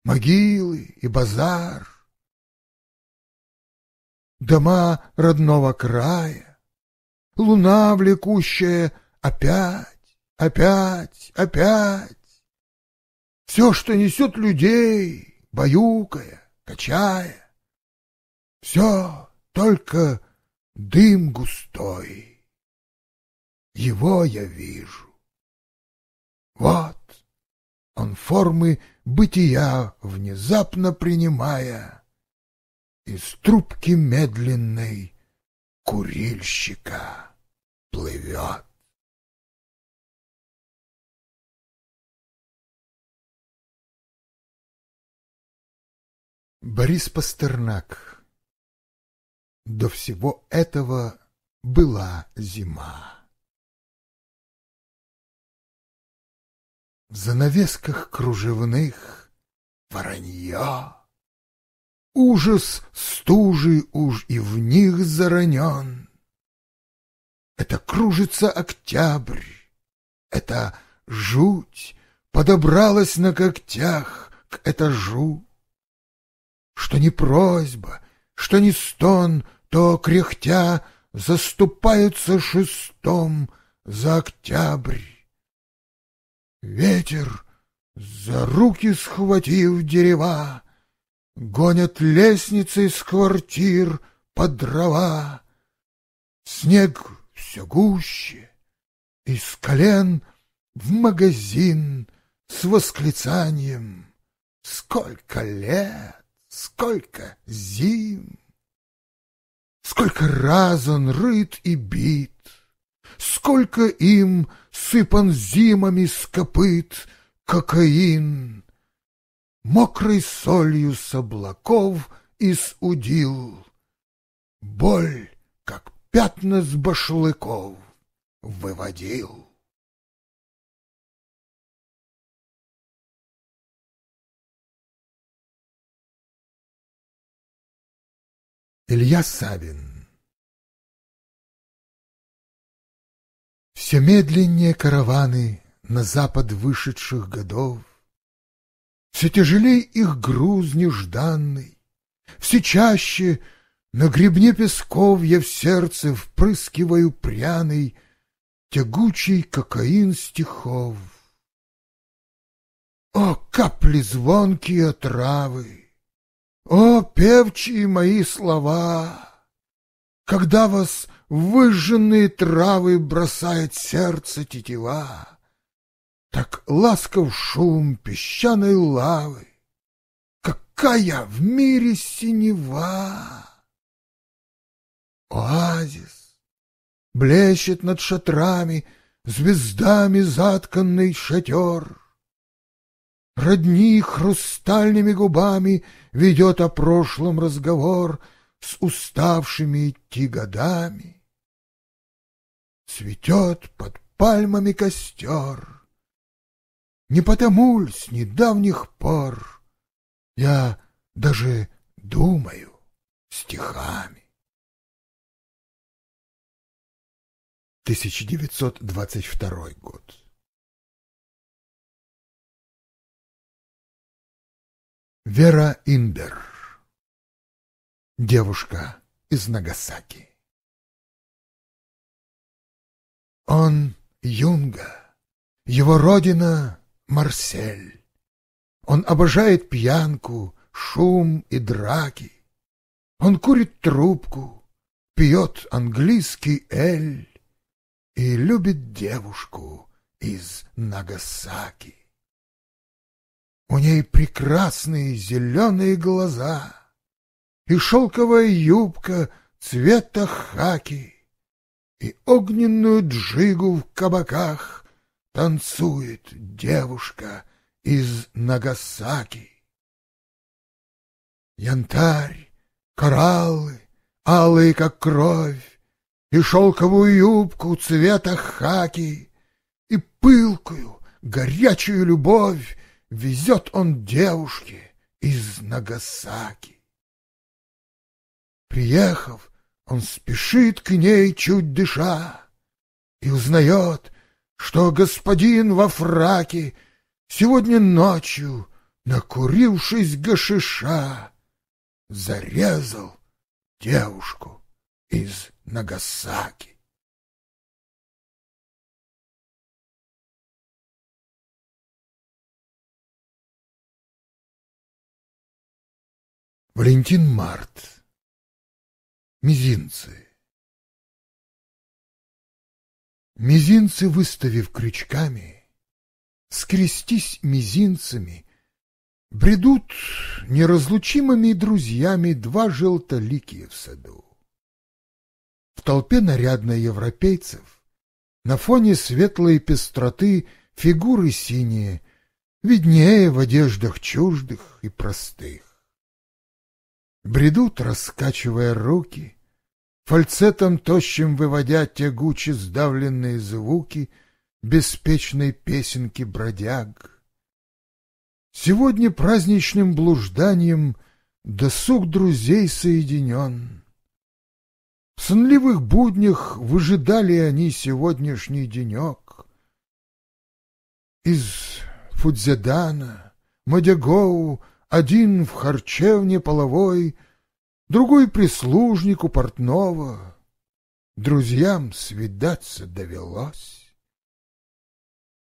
могилы и базар, дома родного края, луна, влекущая опять, Опять, опять. Все, что несет людей, баюкая, качая. Все, только дым густой. Его я вижу. Вот он формы бытия внезапно принимая из трубки медленной курильщика плывет. Борис Пастернак До всего этого была зима. В занавесках кружевных воронье, Ужас стужи уж и в них заранен. Это кружится октябрь, это жуть Подобралась на когтях к этажу. Что не просьба, что не стон, то, кряхтя, Заступаются шестом за октябрь. Ветер, за руки схватив дерева, Гонят лестницы из квартир под дрова. Снег все гуще, из колен в магазин с восклицанием «Сколько лет!» сколько зим! Сколько раз он рыт и бит, Сколько им сыпан зимами с Кокаин, мокрой солью с облаков Исудил, Боль, как пятна с башлыков, выводил. Илья Савин. Все медленнее караваны на запад вышедших годов, Все тяжелей их груз нежданный, Все чаще на гребне песков я в сердце Впрыскиваю пряный, тягучий кокаин стихов. О, капли звонкие травы! О, певчие мои слова! Когда вас выжженные травы бросает сердце тетива, Так ласков шум песчаной лавы, Какая в мире синева! Оазис блещет над шатрами Звездами затканный шатер — Родни хрустальными губами ведет о прошлом разговор С уставшими идти годами. Цветет под пальмами костер. Не потому ль с недавних пор Я даже думаю стихами. 1922 год Вера Индер. Девушка из Нагасаки. Он Юнга. Его родина — Марсель. Он обожает пьянку, шум и драки. Он курит трубку, пьет английский эль и любит девушку из Нагасаки. У ней прекрасные зеленые глаза и шелковая юбка цвета хаки, и огненную джигу в кабаках танцует девушка из Нагасаки. Янтарь, кораллы, алые, как кровь, и шелковую юбку цвета хаки, и пылкую, горячую любовь везет он девушке из Нагасаки. Приехав, он спешит к ней, чуть дыша, и узнает, что господин во фраке сегодня ночью, накурившись гашиша, зарезал девушку из Нагасаки. Валентин Март. Мизинцы. Мизинцы, выставив крючками, скрестись мизинцами, бредут неразлучимыми друзьями два желтоликие в саду. В толпе нарядно европейцев, на фоне светлой пестроты фигуры синие, виднее в одеждах чуждых и простых. Бредут, раскачивая руки, Фальцетом тощим выводя тягучи сдавленные звуки Беспечной песенки бродяг. Сегодня праздничным блужданием Досуг друзей соединен. В сонливых буднях выжидали они сегодняшний денек. Из Фудзядана, Мадягоу, один в харчевне половой, другой прислужнику портного. Друзьям свидаться довелось.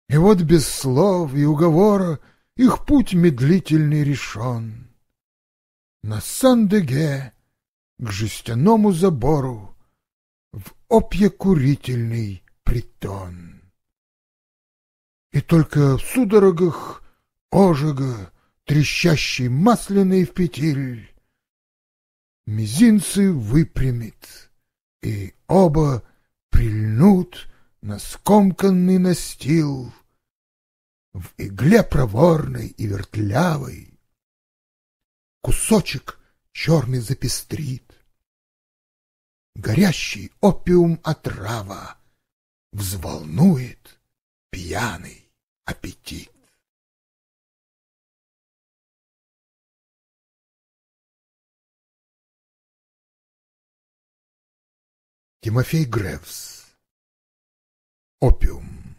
И вот без слов и уговора их путь медлительный решен. На Сандеге к жестяному забору в опьякурительный притон. И только в судорогах ожига трещащий масляный в петель, мизинцы выпрямит, и оба прильнут на скомканный настил в игле проворной и вертлявой. Кусочек черный запестрит, горящий опиум отрава взволнует пьяный аппетит. Тимофей Гревс. Опиум.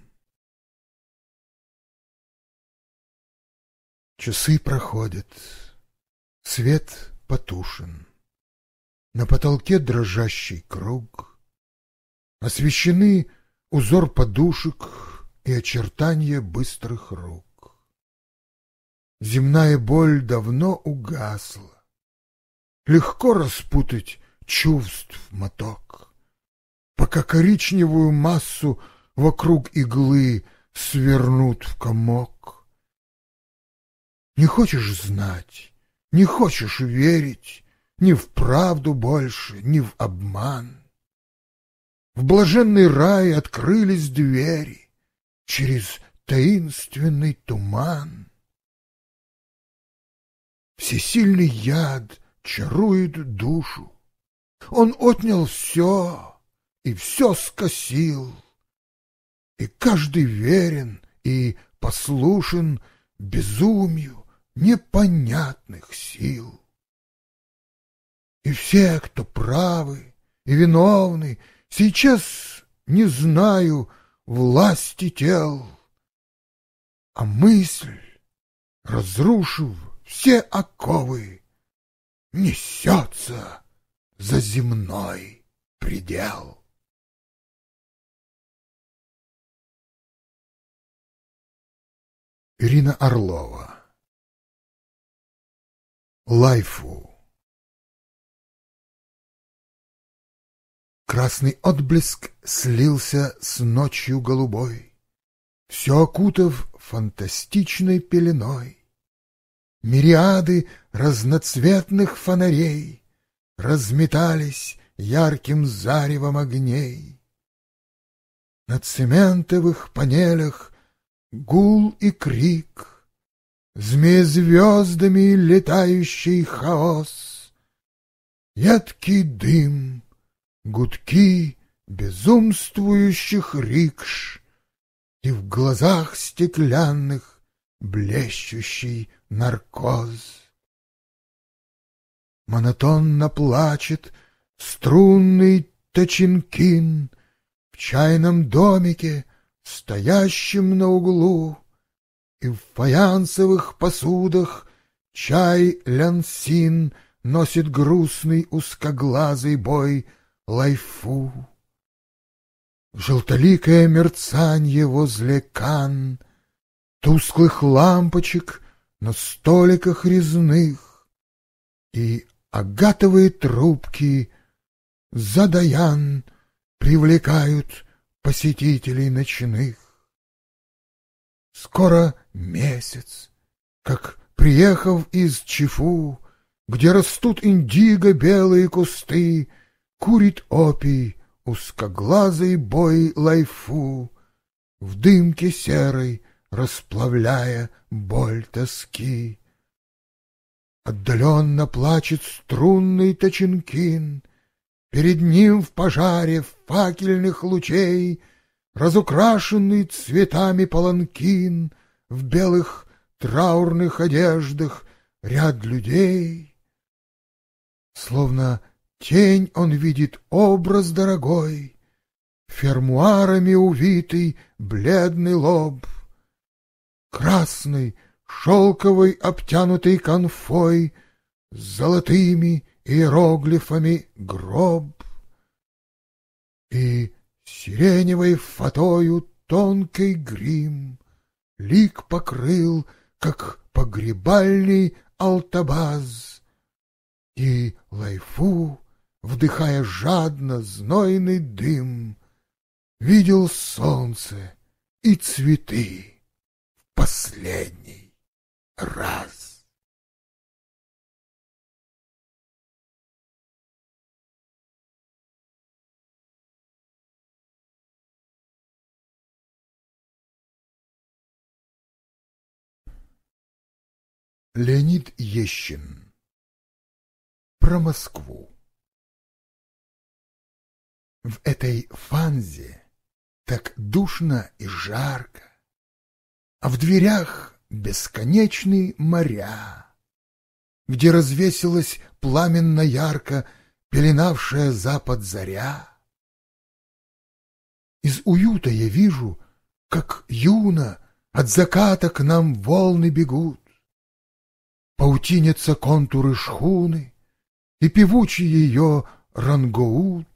Часы проходят. Свет потушен. На потолке дрожащий круг. Освещены узор подушек и очертания быстрых рук. Земная боль давно угасла. Легко распутать чувств моток пока коричневую массу вокруг иглы свернут в комок. Не хочешь знать, не хочешь верить ни в правду больше, ни в обман. В блаженный рай открылись двери через таинственный туман. Всесильный яд чарует душу. Он отнял все, и все скосил. И каждый верен и послушен безумию непонятных сил. И все, кто правы и виновны, сейчас не знаю власти тел. А мысль, разрушив все оковы, несется за земной предел. Ирина Орлова. Лайфу. Красный отблеск слился с ночью голубой, Все окутав фантастичной пеленой. Мириады разноцветных фонарей Разметались ярким заревом огней. На цементовых панелях гул и крик, Змей звездами летающий хаос, Едкий дым, гудки безумствующих рикш И в глазах стеклянных блещущий наркоз. Монотонно плачет струнный Точинкин В чайном домике стоящим на углу, И в фаянсовых посудах чай лянсин Носит грустный узкоглазый бой лайфу. Желтоликое мерцанье возле кан, Тусклых лампочек на столиках резных И агатовые трубки задаян привлекают — посетителей ночных. Скоро месяц, как приехав из Чифу, где растут индиго белые кусты, курит опий узкоглазый бой лайфу, в дымке серой расплавляя боль тоски. Отдаленно плачет струнный тачинкин, Перед ним в пожаре факельных лучей Разукрашенный цветами паланкин В белых траурных одеждах ряд людей. Словно тень он видит образ дорогой, Фермуарами увитый бледный лоб, Красный, шелковый, обтянутый конфой С золотыми, иероглифами гроб, И сиреневой фатою тонкий грим Лик покрыл, как погребальный алтабаз, И лайфу, вдыхая жадно знойный дым, Видел солнце и цветы в последний. Леонид Ещин Про Москву В этой фанзе так душно и жарко, А в дверях бесконечны моря, Где развесилась пламенно ярко Пеленавшая запад заря. Из уюта я вижу, как юно От заката к нам волны бегут, паутинятся контуры шхуны и певучий ее рангоут.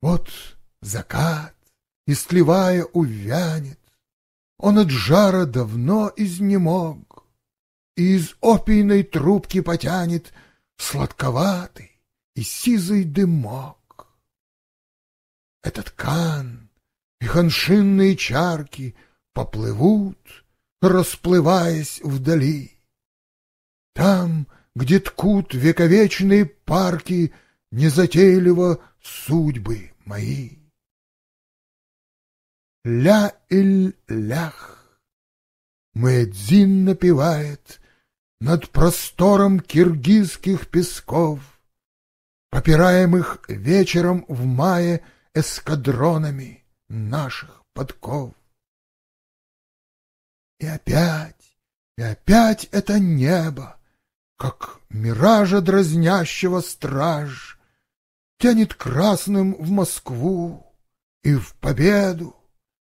Вот закат, истлевая, увянет, он от жара давно изнемог, и из опийной трубки потянет сладковатый и сизый дымок. Этот кан и ханшинные чарки поплывут — расплываясь вдали. Там, где ткут вековечные парки, незатейливо судьбы мои. Ля-иль-лях Мэдзин напевает над простором киргизских песков, попираемых вечером в мае эскадронами наших подков. И опять, и опять это небо, Как миража дразнящего страж, Тянет красным в Москву и в победу,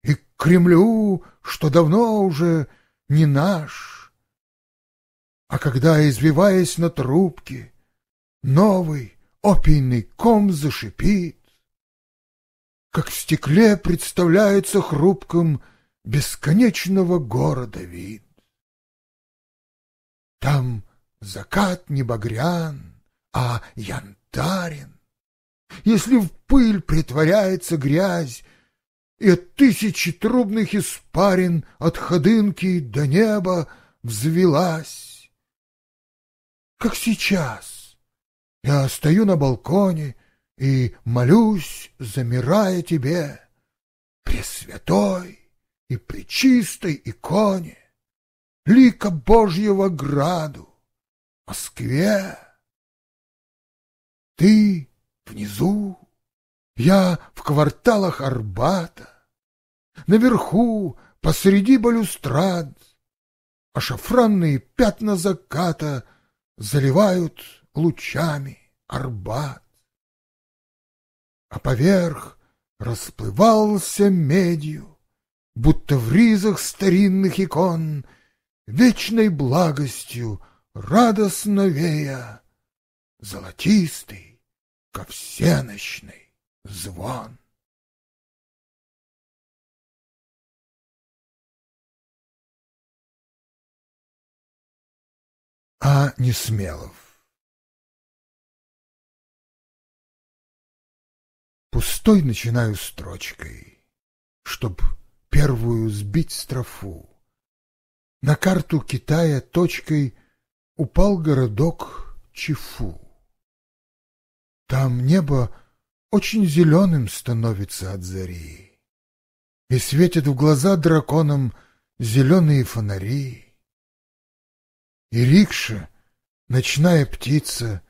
И к Кремлю, что давно уже не наш. А когда, извиваясь на трубке, Новый опийный ком зашипит, Как в стекле представляется хрупким бесконечного города вид. Там закат не багрян, а янтарен. Если в пыль притворяется грязь, и от тысячи трубных испарин от ходынки до неба взвелась. Как сейчас я стою на балконе и молюсь, замирая тебе, Пресвятой и при чистой иконе, лика Божьего граду, Москве. Ты внизу, я в кварталах Арбата, наверху, посреди балюстрад, а шафранные пятна заката заливают лучами Арбат. А поверх расплывался медью будто в ризах старинных икон, вечной благостью радостно вея, золотистый, ко звон. А. Несмелов Пустой начинаю строчкой, чтоб первую сбить строфу. На карту Китая точкой упал городок Чифу. Там небо очень зеленым становится от зари, и светят в глаза драконам зеленые фонари. И рикша, ночная птица,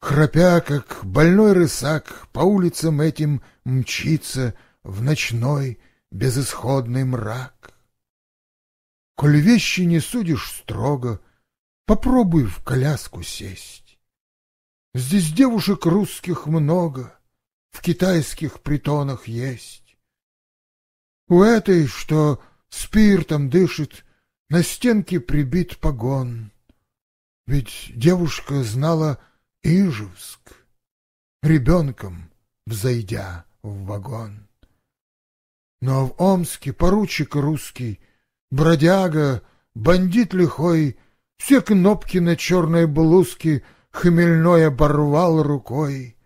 храпя, как больной рысак, по улицам этим мчится в ночной безысходный мрак. Коль вещи не судишь строго, попробуй в коляску сесть. Здесь девушек русских много, в китайских притонах есть. У этой, что спиртом дышит, на стенке прибит погон. Ведь девушка знала Ижевск, ребенком взойдя в вагон. Но в Омске поручик русский, бродяга, бандит лихой, Все кнопки на черной блузке хмельной оборвал рукой.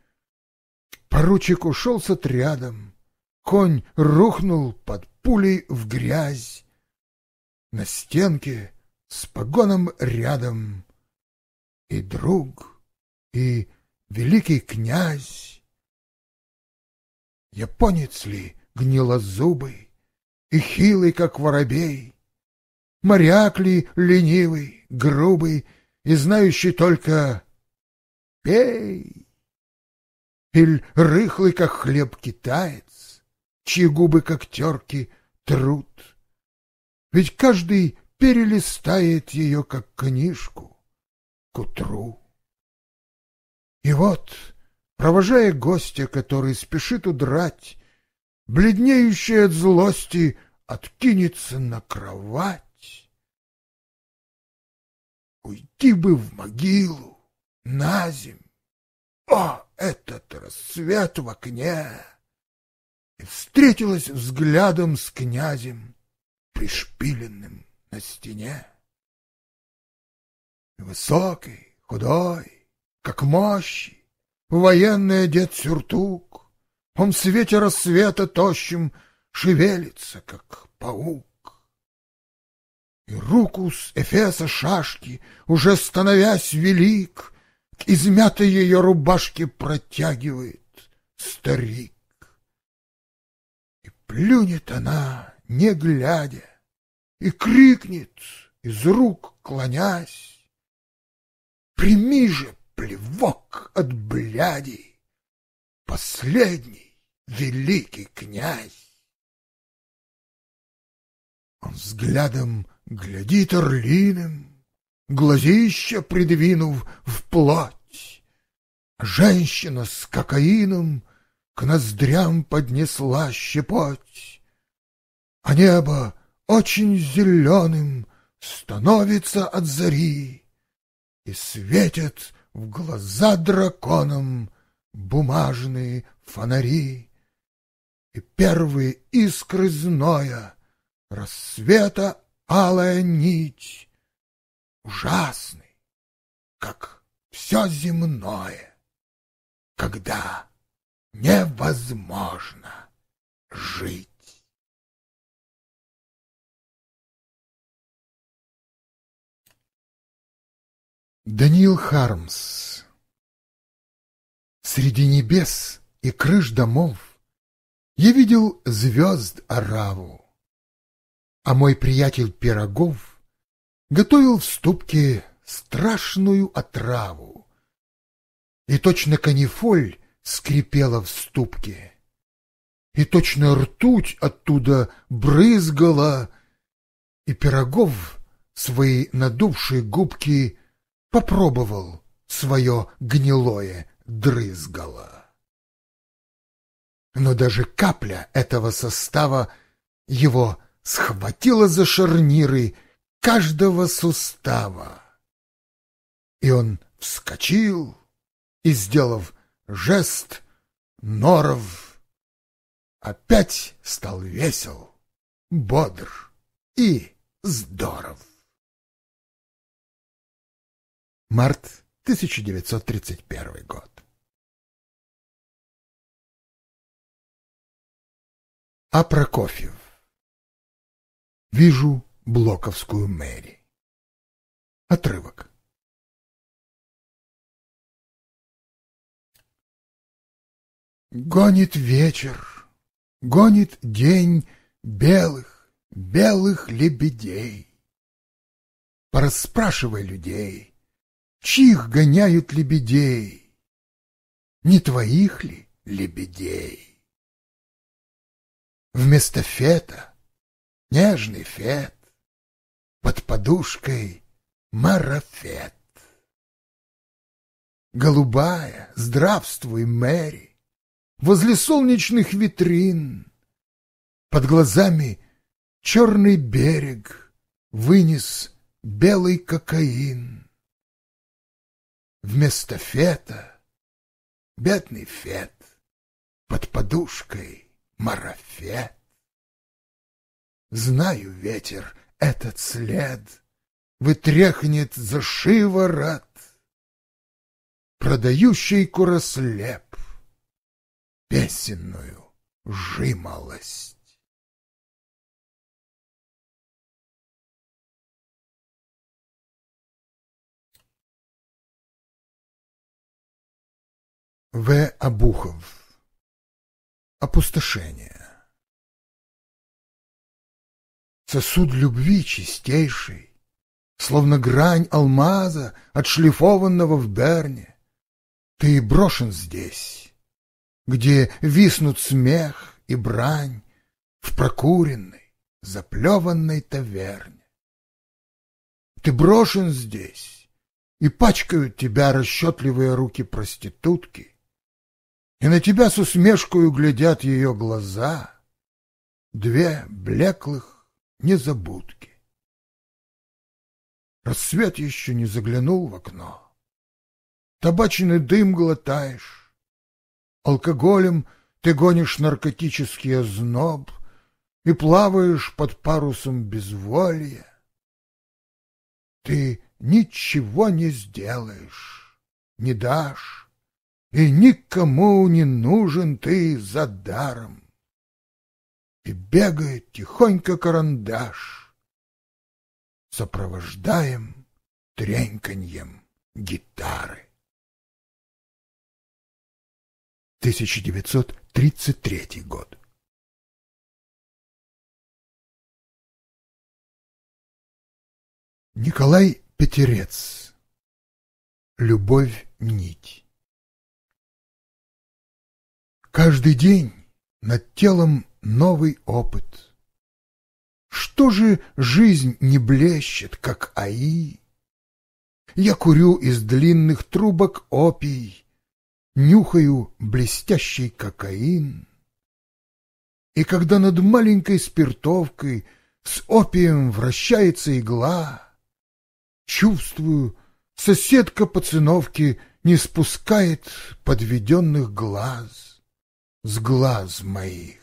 Поручик ушел с отрядом, конь рухнул под пулей в грязь. На стенке с погоном рядом и друг, и великий князь. Японец ли, — гнилозубый и хилый, как воробей, моряк ли ленивый, грубый и знающий только «пей», или рыхлый, как хлеб китаец, чьи губы, как терки, труд. Ведь каждый перелистает ее, как книжку, к утру. И вот, провожая гостя, который спешит удрать, Бледнеющая от злости, откинется на кровать. Уйти бы в могилу, на земь. О, этот рассвет в окне! И встретилась взглядом с князем, пришпиленным на стене. Высокий, худой, как мощи, военный одет сюртук, он в свете рассвета тощим шевелится, как паук. И руку с Эфеса шашки, уже становясь велик, К измятой ее рубашке протягивает старик. И плюнет она, не глядя, и крикнет, из рук клонясь, Прими же плевок от бляди, последний великий князь. Он взглядом глядит орлиным, глазища придвинув вплоть. Женщина с кокаином к ноздрям поднесла щепоть, а небо очень зеленым становится от зари и светит в глаза драконам бумажные фонари и первые искры зноя, рассвета алая нить, ужасный, как все земное, когда невозможно жить. Даниил Хармс Среди небес и крыш домов я видел звезд Араву, а мой приятель Пирогов готовил в ступке страшную отраву. И точно канифоль скрипела в ступке, и точно ртуть оттуда брызгала, и Пирогов свои надувшие губки попробовал свое гнилое дрызгало но даже капля этого состава его схватила за шарниры каждого сустава. И он вскочил и, сделав жест, Норов опять стал весел, бодр и здоров. Март 1931 год. А Прокофьев? Вижу блоковскую Мэри. Отрывок. Гонит вечер, гонит день белых, белых лебедей. Порасспрашивай людей, чьих гоняют лебедей? Не твоих ли лебедей? Вместо фета — нежный фет, под подушкой — марафет. Голубая, здравствуй, Мэри, возле солнечных витрин, под глазами черный берег вынес белый кокаин. Вместо фета — бедный фет, под подушкой — марафет. Знаю, ветер, этот след вытряхнет за шиворот. Продающий курослеп песенную жимолость. В. Обухов опустошение. Сосуд любви чистейший, словно грань алмаза, отшлифованного в Берне. Ты брошен здесь, где виснут смех и брань в прокуренной, заплеванной таверне. Ты брошен здесь, и пачкают тебя расчетливые руки проститутки, и на тебя с усмешкою глядят ее глаза, две блеклых незабудки. Рассвет еще не заглянул в окно. Табачный дым глотаешь, алкоголем ты гонишь наркотический озноб и плаваешь под парусом безволья. Ты ничего не сделаешь, не дашь и никому не нужен ты за даром. И бегает тихонько карандаш, сопровождаем треньканьем гитары. 1933 год. Николай Петерец. Любовь нить. Каждый день над телом новый опыт. Что же жизнь не блещет, как аи? Я курю из длинных трубок опий, Нюхаю блестящий кокаин. И когда над маленькой спиртовкой С опием вращается игла, Чувствую, соседка по циновке Не спускает подведенных глаз с глаз моих.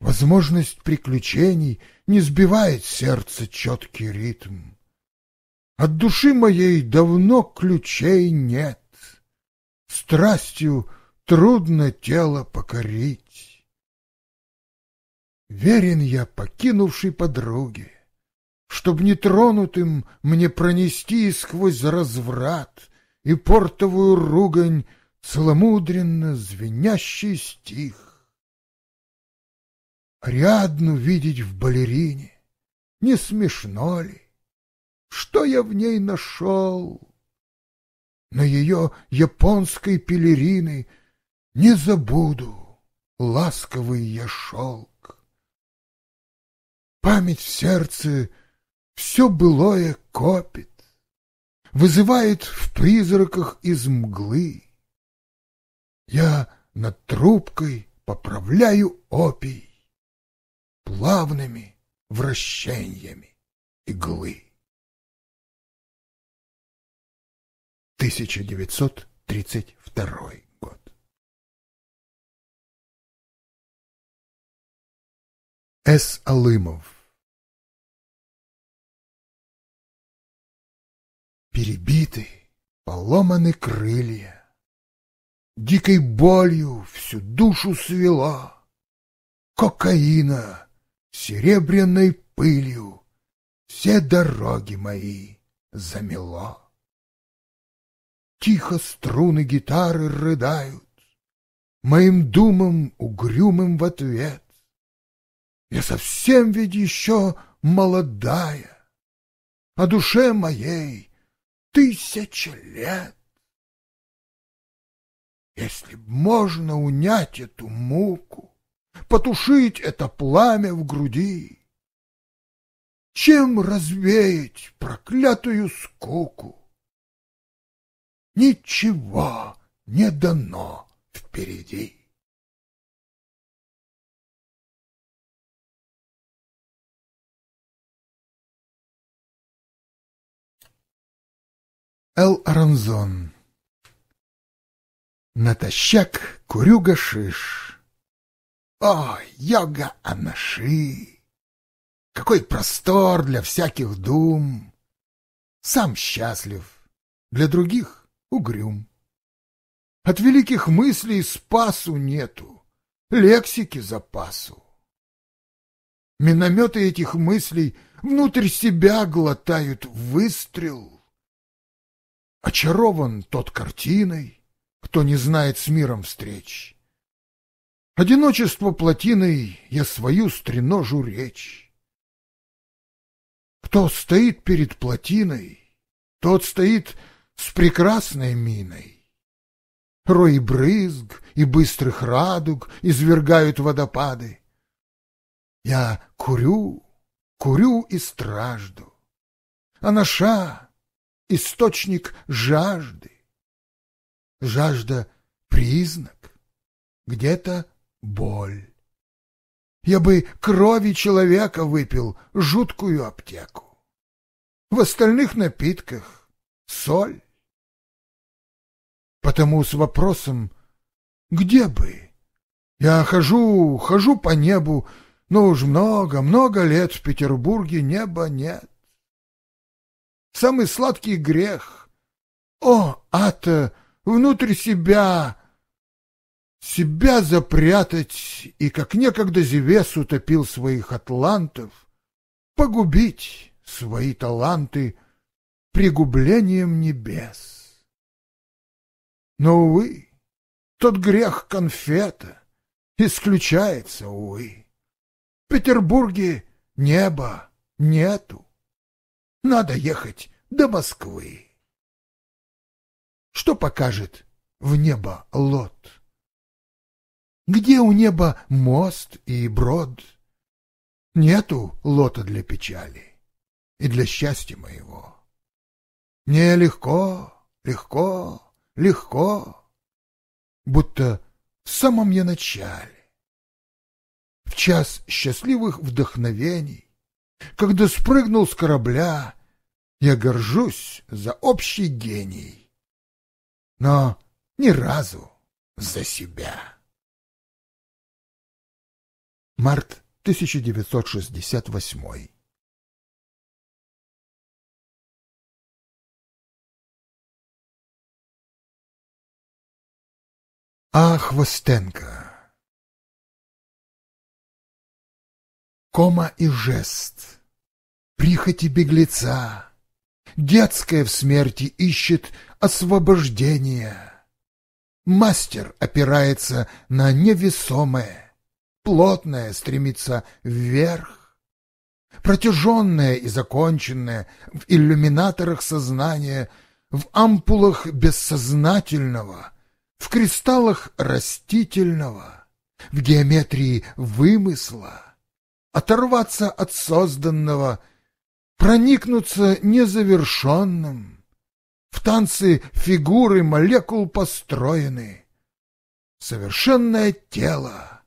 Возможность приключений не сбивает сердце четкий ритм. От души моей давно ключей нет. Страстью трудно тело покорить. Верен я покинувшей подруге, Чтоб нетронутым мне пронести сквозь разврат И портовую ругань целомудренно звенящий стих. Рядно видеть в балерине, не смешно ли? Что я в ней нашел? На ее японской пелерины не забуду ласковый я шелк. Память в сердце все былое копит, вызывает в призраках из мглы я над трубкой поправляю опий плавными вращениями иглы. 1932 год. С. Алымов Перебиты, поломаны крылья, дикой болью всю душу свела, кокаина серебряной пылью все дороги мои замело. Тихо струны гитары рыдают моим думам угрюмым в ответ. Я совсем ведь еще молодая, а душе моей тысяча лет. Если б можно унять эту муку, потушить это пламя в груди, чем развеять проклятую скуку? Ничего не дано впереди. Эл Ранзон Натощак курюга шиш. О, йога анаши! Какой простор для всяких дум! Сам счастлив, для других угрюм. От великих мыслей спасу нету, лексики запасу. Минометы этих мыслей внутрь себя глотают выстрел. Очарован тот картиной, кто не знает с миром встреч. Одиночество плотиной я свою стреножу речь. Кто стоит перед плотиной, тот стоит с прекрасной миной. Рой брызг и быстрых радуг извергают водопады. Я курю, курю и стражду. а наша источник жажды жажда — признак, где-то боль. Я бы крови человека выпил жуткую аптеку. В остальных напитках — соль. Потому с вопросом «Где бы?» Я хожу, хожу по небу, но уж много-много лет в Петербурге неба нет. Самый сладкий грех. О, ата! внутрь себя, себя запрятать и, как некогда Зевес утопил своих атлантов, погубить свои таланты пригублением небес. Но, увы, тот грех конфета исключается, увы. В Петербурге неба нету. Надо ехать до Москвы. Что покажет в небо лот? Где у неба мост и брод? Нету лота для печали и для счастья моего. Мне легко, легко, легко, будто в самом я начале. В час счастливых вдохновений, когда спрыгнул с корабля, я горжусь за общий гений но ни разу за себя. Март 1968 Ах, востенко! Кома и жест, прихоти беглеца, Детская в смерти ищет освобождения. Мастер опирается на невесомое, плотное стремится вверх, протяженное и законченное в иллюминаторах сознания, в ампулах бессознательного, в кристаллах растительного, в геометрии вымысла, оторваться от созданного, проникнуться незавершенным — в танце фигуры молекул построены. Совершенное тело,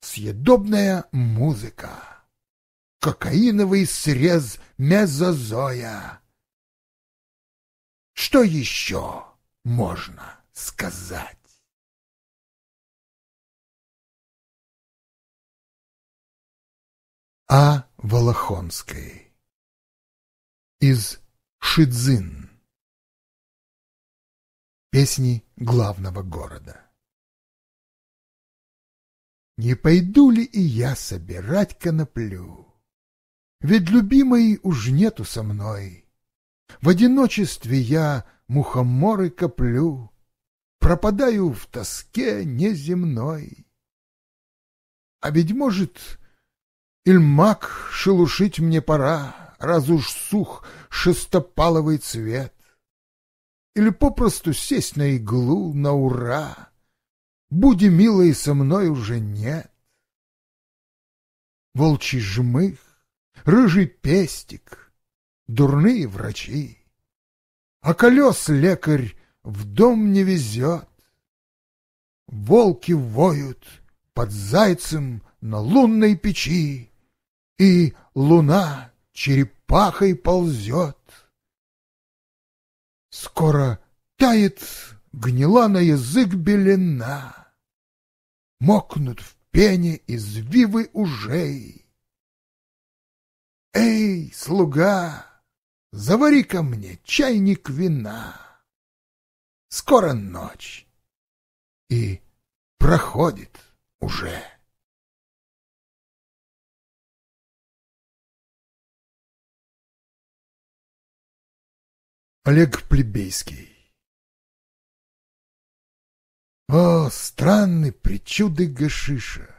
съедобная музыка, кокаиновый срез мезозоя. Что еще можно сказать? А. Волохонской из Шидзин песни главного города. Не пойду ли и я собирать коноплю? Ведь любимой уж нету со мной. В одиночестве я мухоморы коплю, Пропадаю в тоске неземной. А ведь, может, Ильмак шелушить мне пора, Раз уж сух шестопаловый цвет или попросту сесть на иглу на ура. Буди милой со мной уже нет. Волчий жмых, рыжий пестик, дурные врачи. А колес лекарь в дом не везет. Волки воют под зайцем на лунной печи, И луна черепахой ползет. Скоро тает гнила на язык белина, Мокнут в пене извивы ужей. Эй, слуга, завари ко мне чайник вина. Скоро ночь, и проходит уже. Олег Плебейский О, странны причуды Гашиша!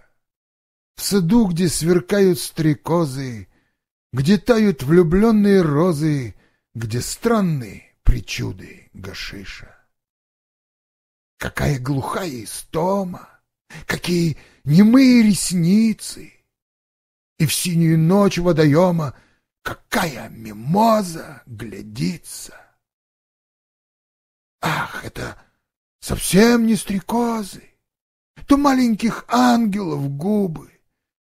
В саду, где сверкают стрекозы, Где тают влюбленные розы, Где странны причуды Гашиша. Какая глухая истома! Какие немые ресницы! И в синюю ночь водоема Какая мимоза глядится! Ах, это совсем не стрекозы, то маленьких ангелов губы,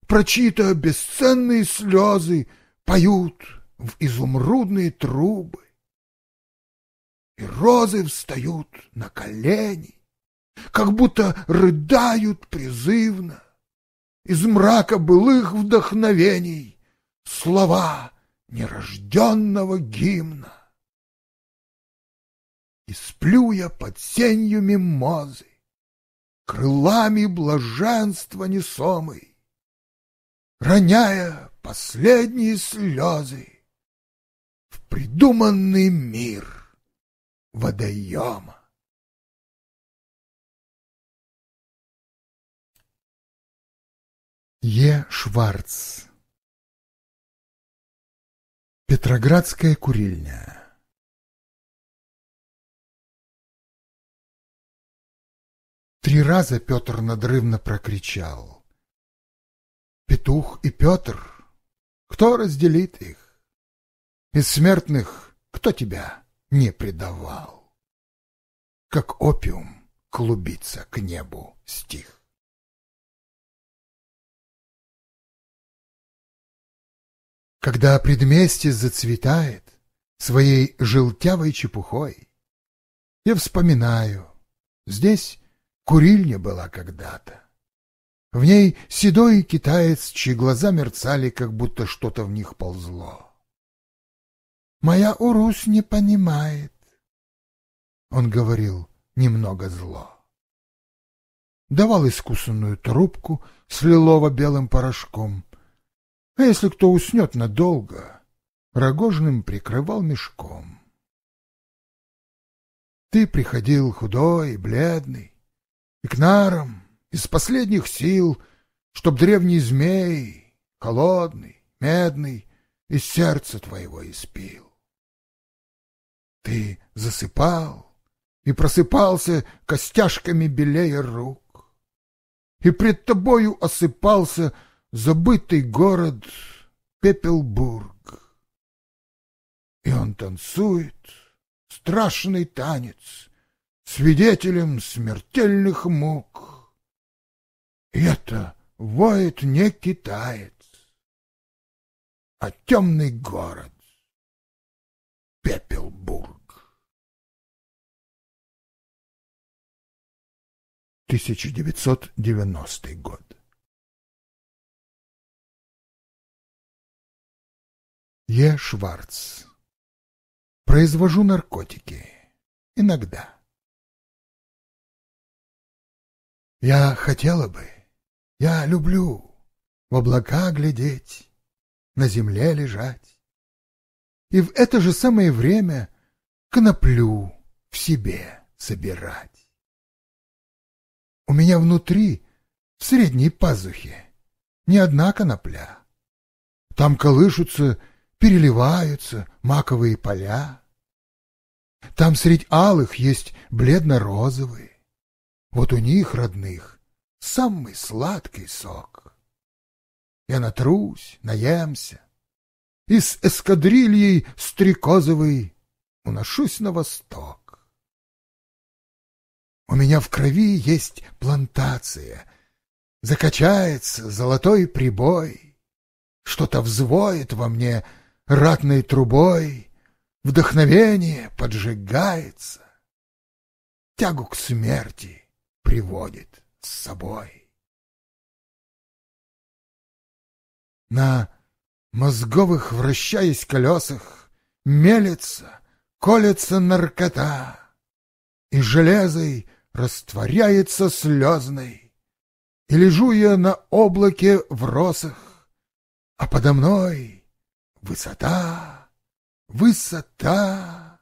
прочито бесценные слезы, поют в изумрудные трубы. И розы встают на колени, как будто рыдают призывно. Из мрака былых вдохновений слова нерожденного гимна. И сплю я под сенью мимозы, Крылами блаженства несомый, Роняя последние слезы В придуманный мир водоема. Е. Шварц Петроградская курильня Три раза Петр надрывно прокричал. Петух и Петр, кто разделит их? Из смертных кто тебя не предавал? Как опиум клубится к небу стих. Когда предместье зацветает своей желтявой чепухой, я вспоминаю, здесь Курильня была когда-то. В ней седой китаец, чьи глаза мерцали, как будто что-то в них ползло. «Моя Урус не понимает», — он говорил немного зло. Давал искусанную трубку с лилово-белым порошком, а если кто уснет надолго, рогожным прикрывал мешком. Ты приходил худой бледный, Икнаром из последних сил, чтоб древний змей, холодный, медный, из сердца твоего испил. Ты засыпал и просыпался костяшками белее рук, и пред тобою осыпался забытый город Пепелбург. И он танцует страшный танец — свидетелем смертельных мук. это воет не китаец, а темный город, Пепелбург. 1990 год. Е. Шварц. Произвожу наркотики. Иногда. Я хотела бы, я люблю в облака глядеть, на земле лежать. И в это же самое время коноплю в себе собирать. У меня внутри, в средней пазухе, не одна конопля. Там колышутся, переливаются маковые поля. Там средь алых есть бледно-розовые. Вот у них, родных, самый сладкий сок. Я натрусь, наемся, и с эскадрильей стрекозовой уношусь на восток. У меня в крови есть плантация, закачается золотой прибой, что-то взвоет во мне ратной трубой, вдохновение поджигается, тягу к смерти приводит с собой. На мозговых вращаясь колесах мелится, колется наркота, и железой растворяется слезной, и лежу я на облаке в росах, а подо мной высота, высота.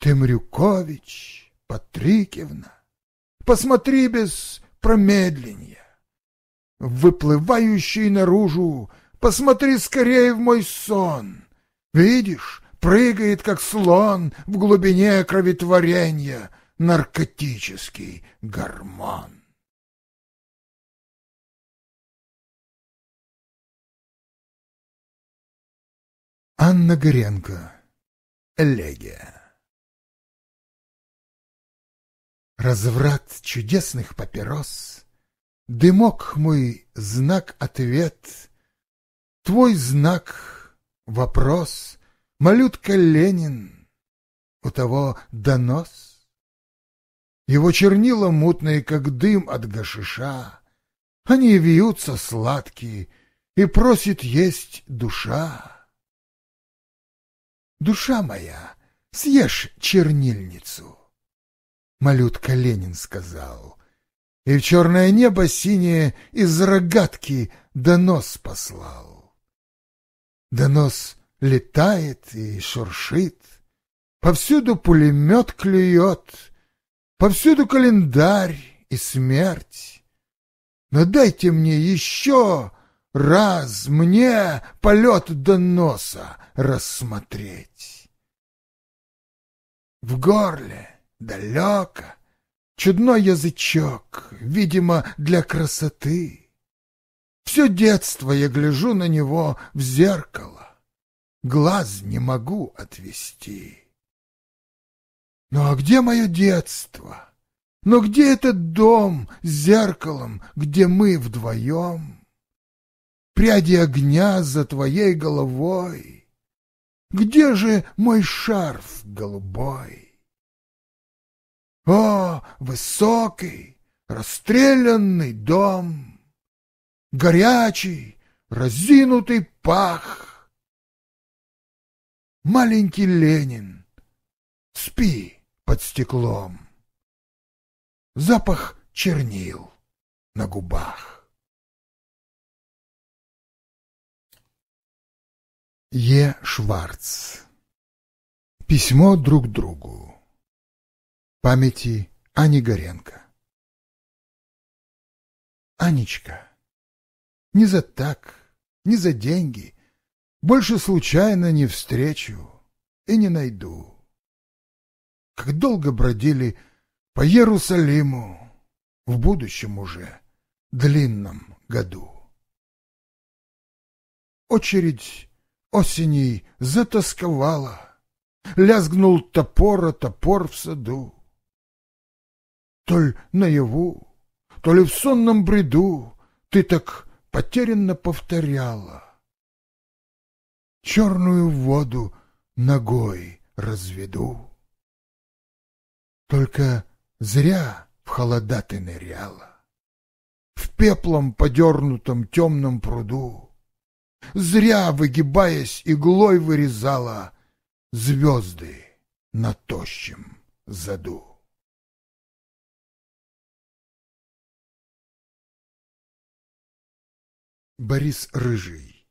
Темрюкович, Патрикевна посмотри без промедления. Выплывающий наружу, посмотри скорее в мой сон. Видишь, прыгает, как слон, в глубине кроветворения наркотический гормон. Анна Горенко. Элегия. Разврат чудесных папирос, Дымок мой знак-ответ, Твой знак — вопрос, Малютка Ленин, у того донос. Его чернила мутные, как дым от гашиша, Они вьются сладкие, И просит есть душа. Душа моя, съешь чернильницу малютка Ленин сказал. И в черное небо синее из рогатки донос послал. Донос летает и шуршит, повсюду пулемет клюет, повсюду календарь и смерть. Но дайте мне еще раз мне полет доноса рассмотреть. В горле далеко. Чудной язычок, видимо, для красоты. Все детство я гляжу на него в зеркало. Глаз не могу отвести. Ну а где мое детство? Но ну, где этот дом с зеркалом, где мы вдвоем? Пряди огня за твоей головой. Где же мой шарф голубой? О, высокий, расстрелянный дом! Горячий, разинутый пах! Маленький Ленин, спи под стеклом. Запах чернил на губах. Е. Шварц Письмо друг другу памяти Ани Горенко. Анечка, не за так, не за деньги, больше случайно не встречу и не найду. Как долго бродили по Иерусалиму в будущем уже длинном году. Очередь осеней затасковала, лязгнул топора топор в саду то ли наяву, то ли в сонном бреду ты так потерянно повторяла. Черную воду ногой разведу. Только зря в холода ты ныряла, В пеплом подернутом темном пруду, Зря, выгибаясь, иглой вырезала Звезды на тощем заду. Борис Рыжий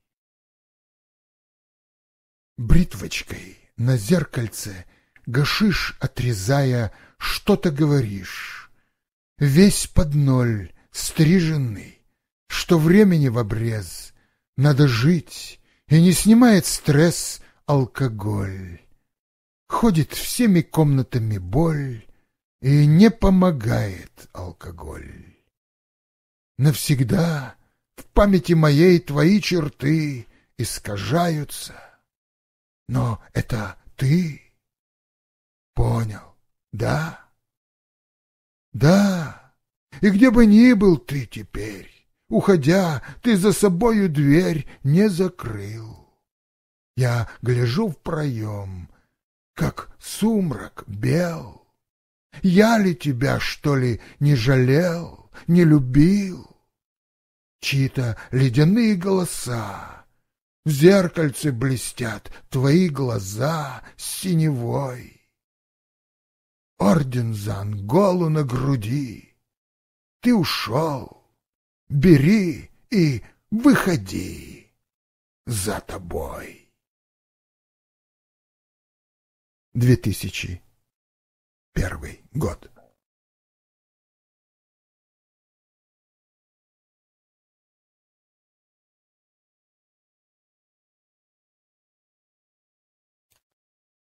Бритвочкой на зеркальце гашишь, отрезая, что-то говоришь. Весь под ноль, стриженный, Что времени в обрез. Надо жить, и не снимает стресс алкоголь. Ходит всеми комнатами боль, И не помогает алкоголь. Навсегда в памяти моей твои черты искажаются. Но это ты. Понял, да? Да. И где бы ни был ты теперь, уходя, ты за собою дверь не закрыл. Я гляжу в проем, как сумрак бел. Я ли тебя, что ли, не жалел, не любил? чьи-то ледяные голоса. В зеркальце блестят твои глаза синевой. Орден за Анголу на груди. Ты ушел. Бери и выходи. За тобой. 2001 год.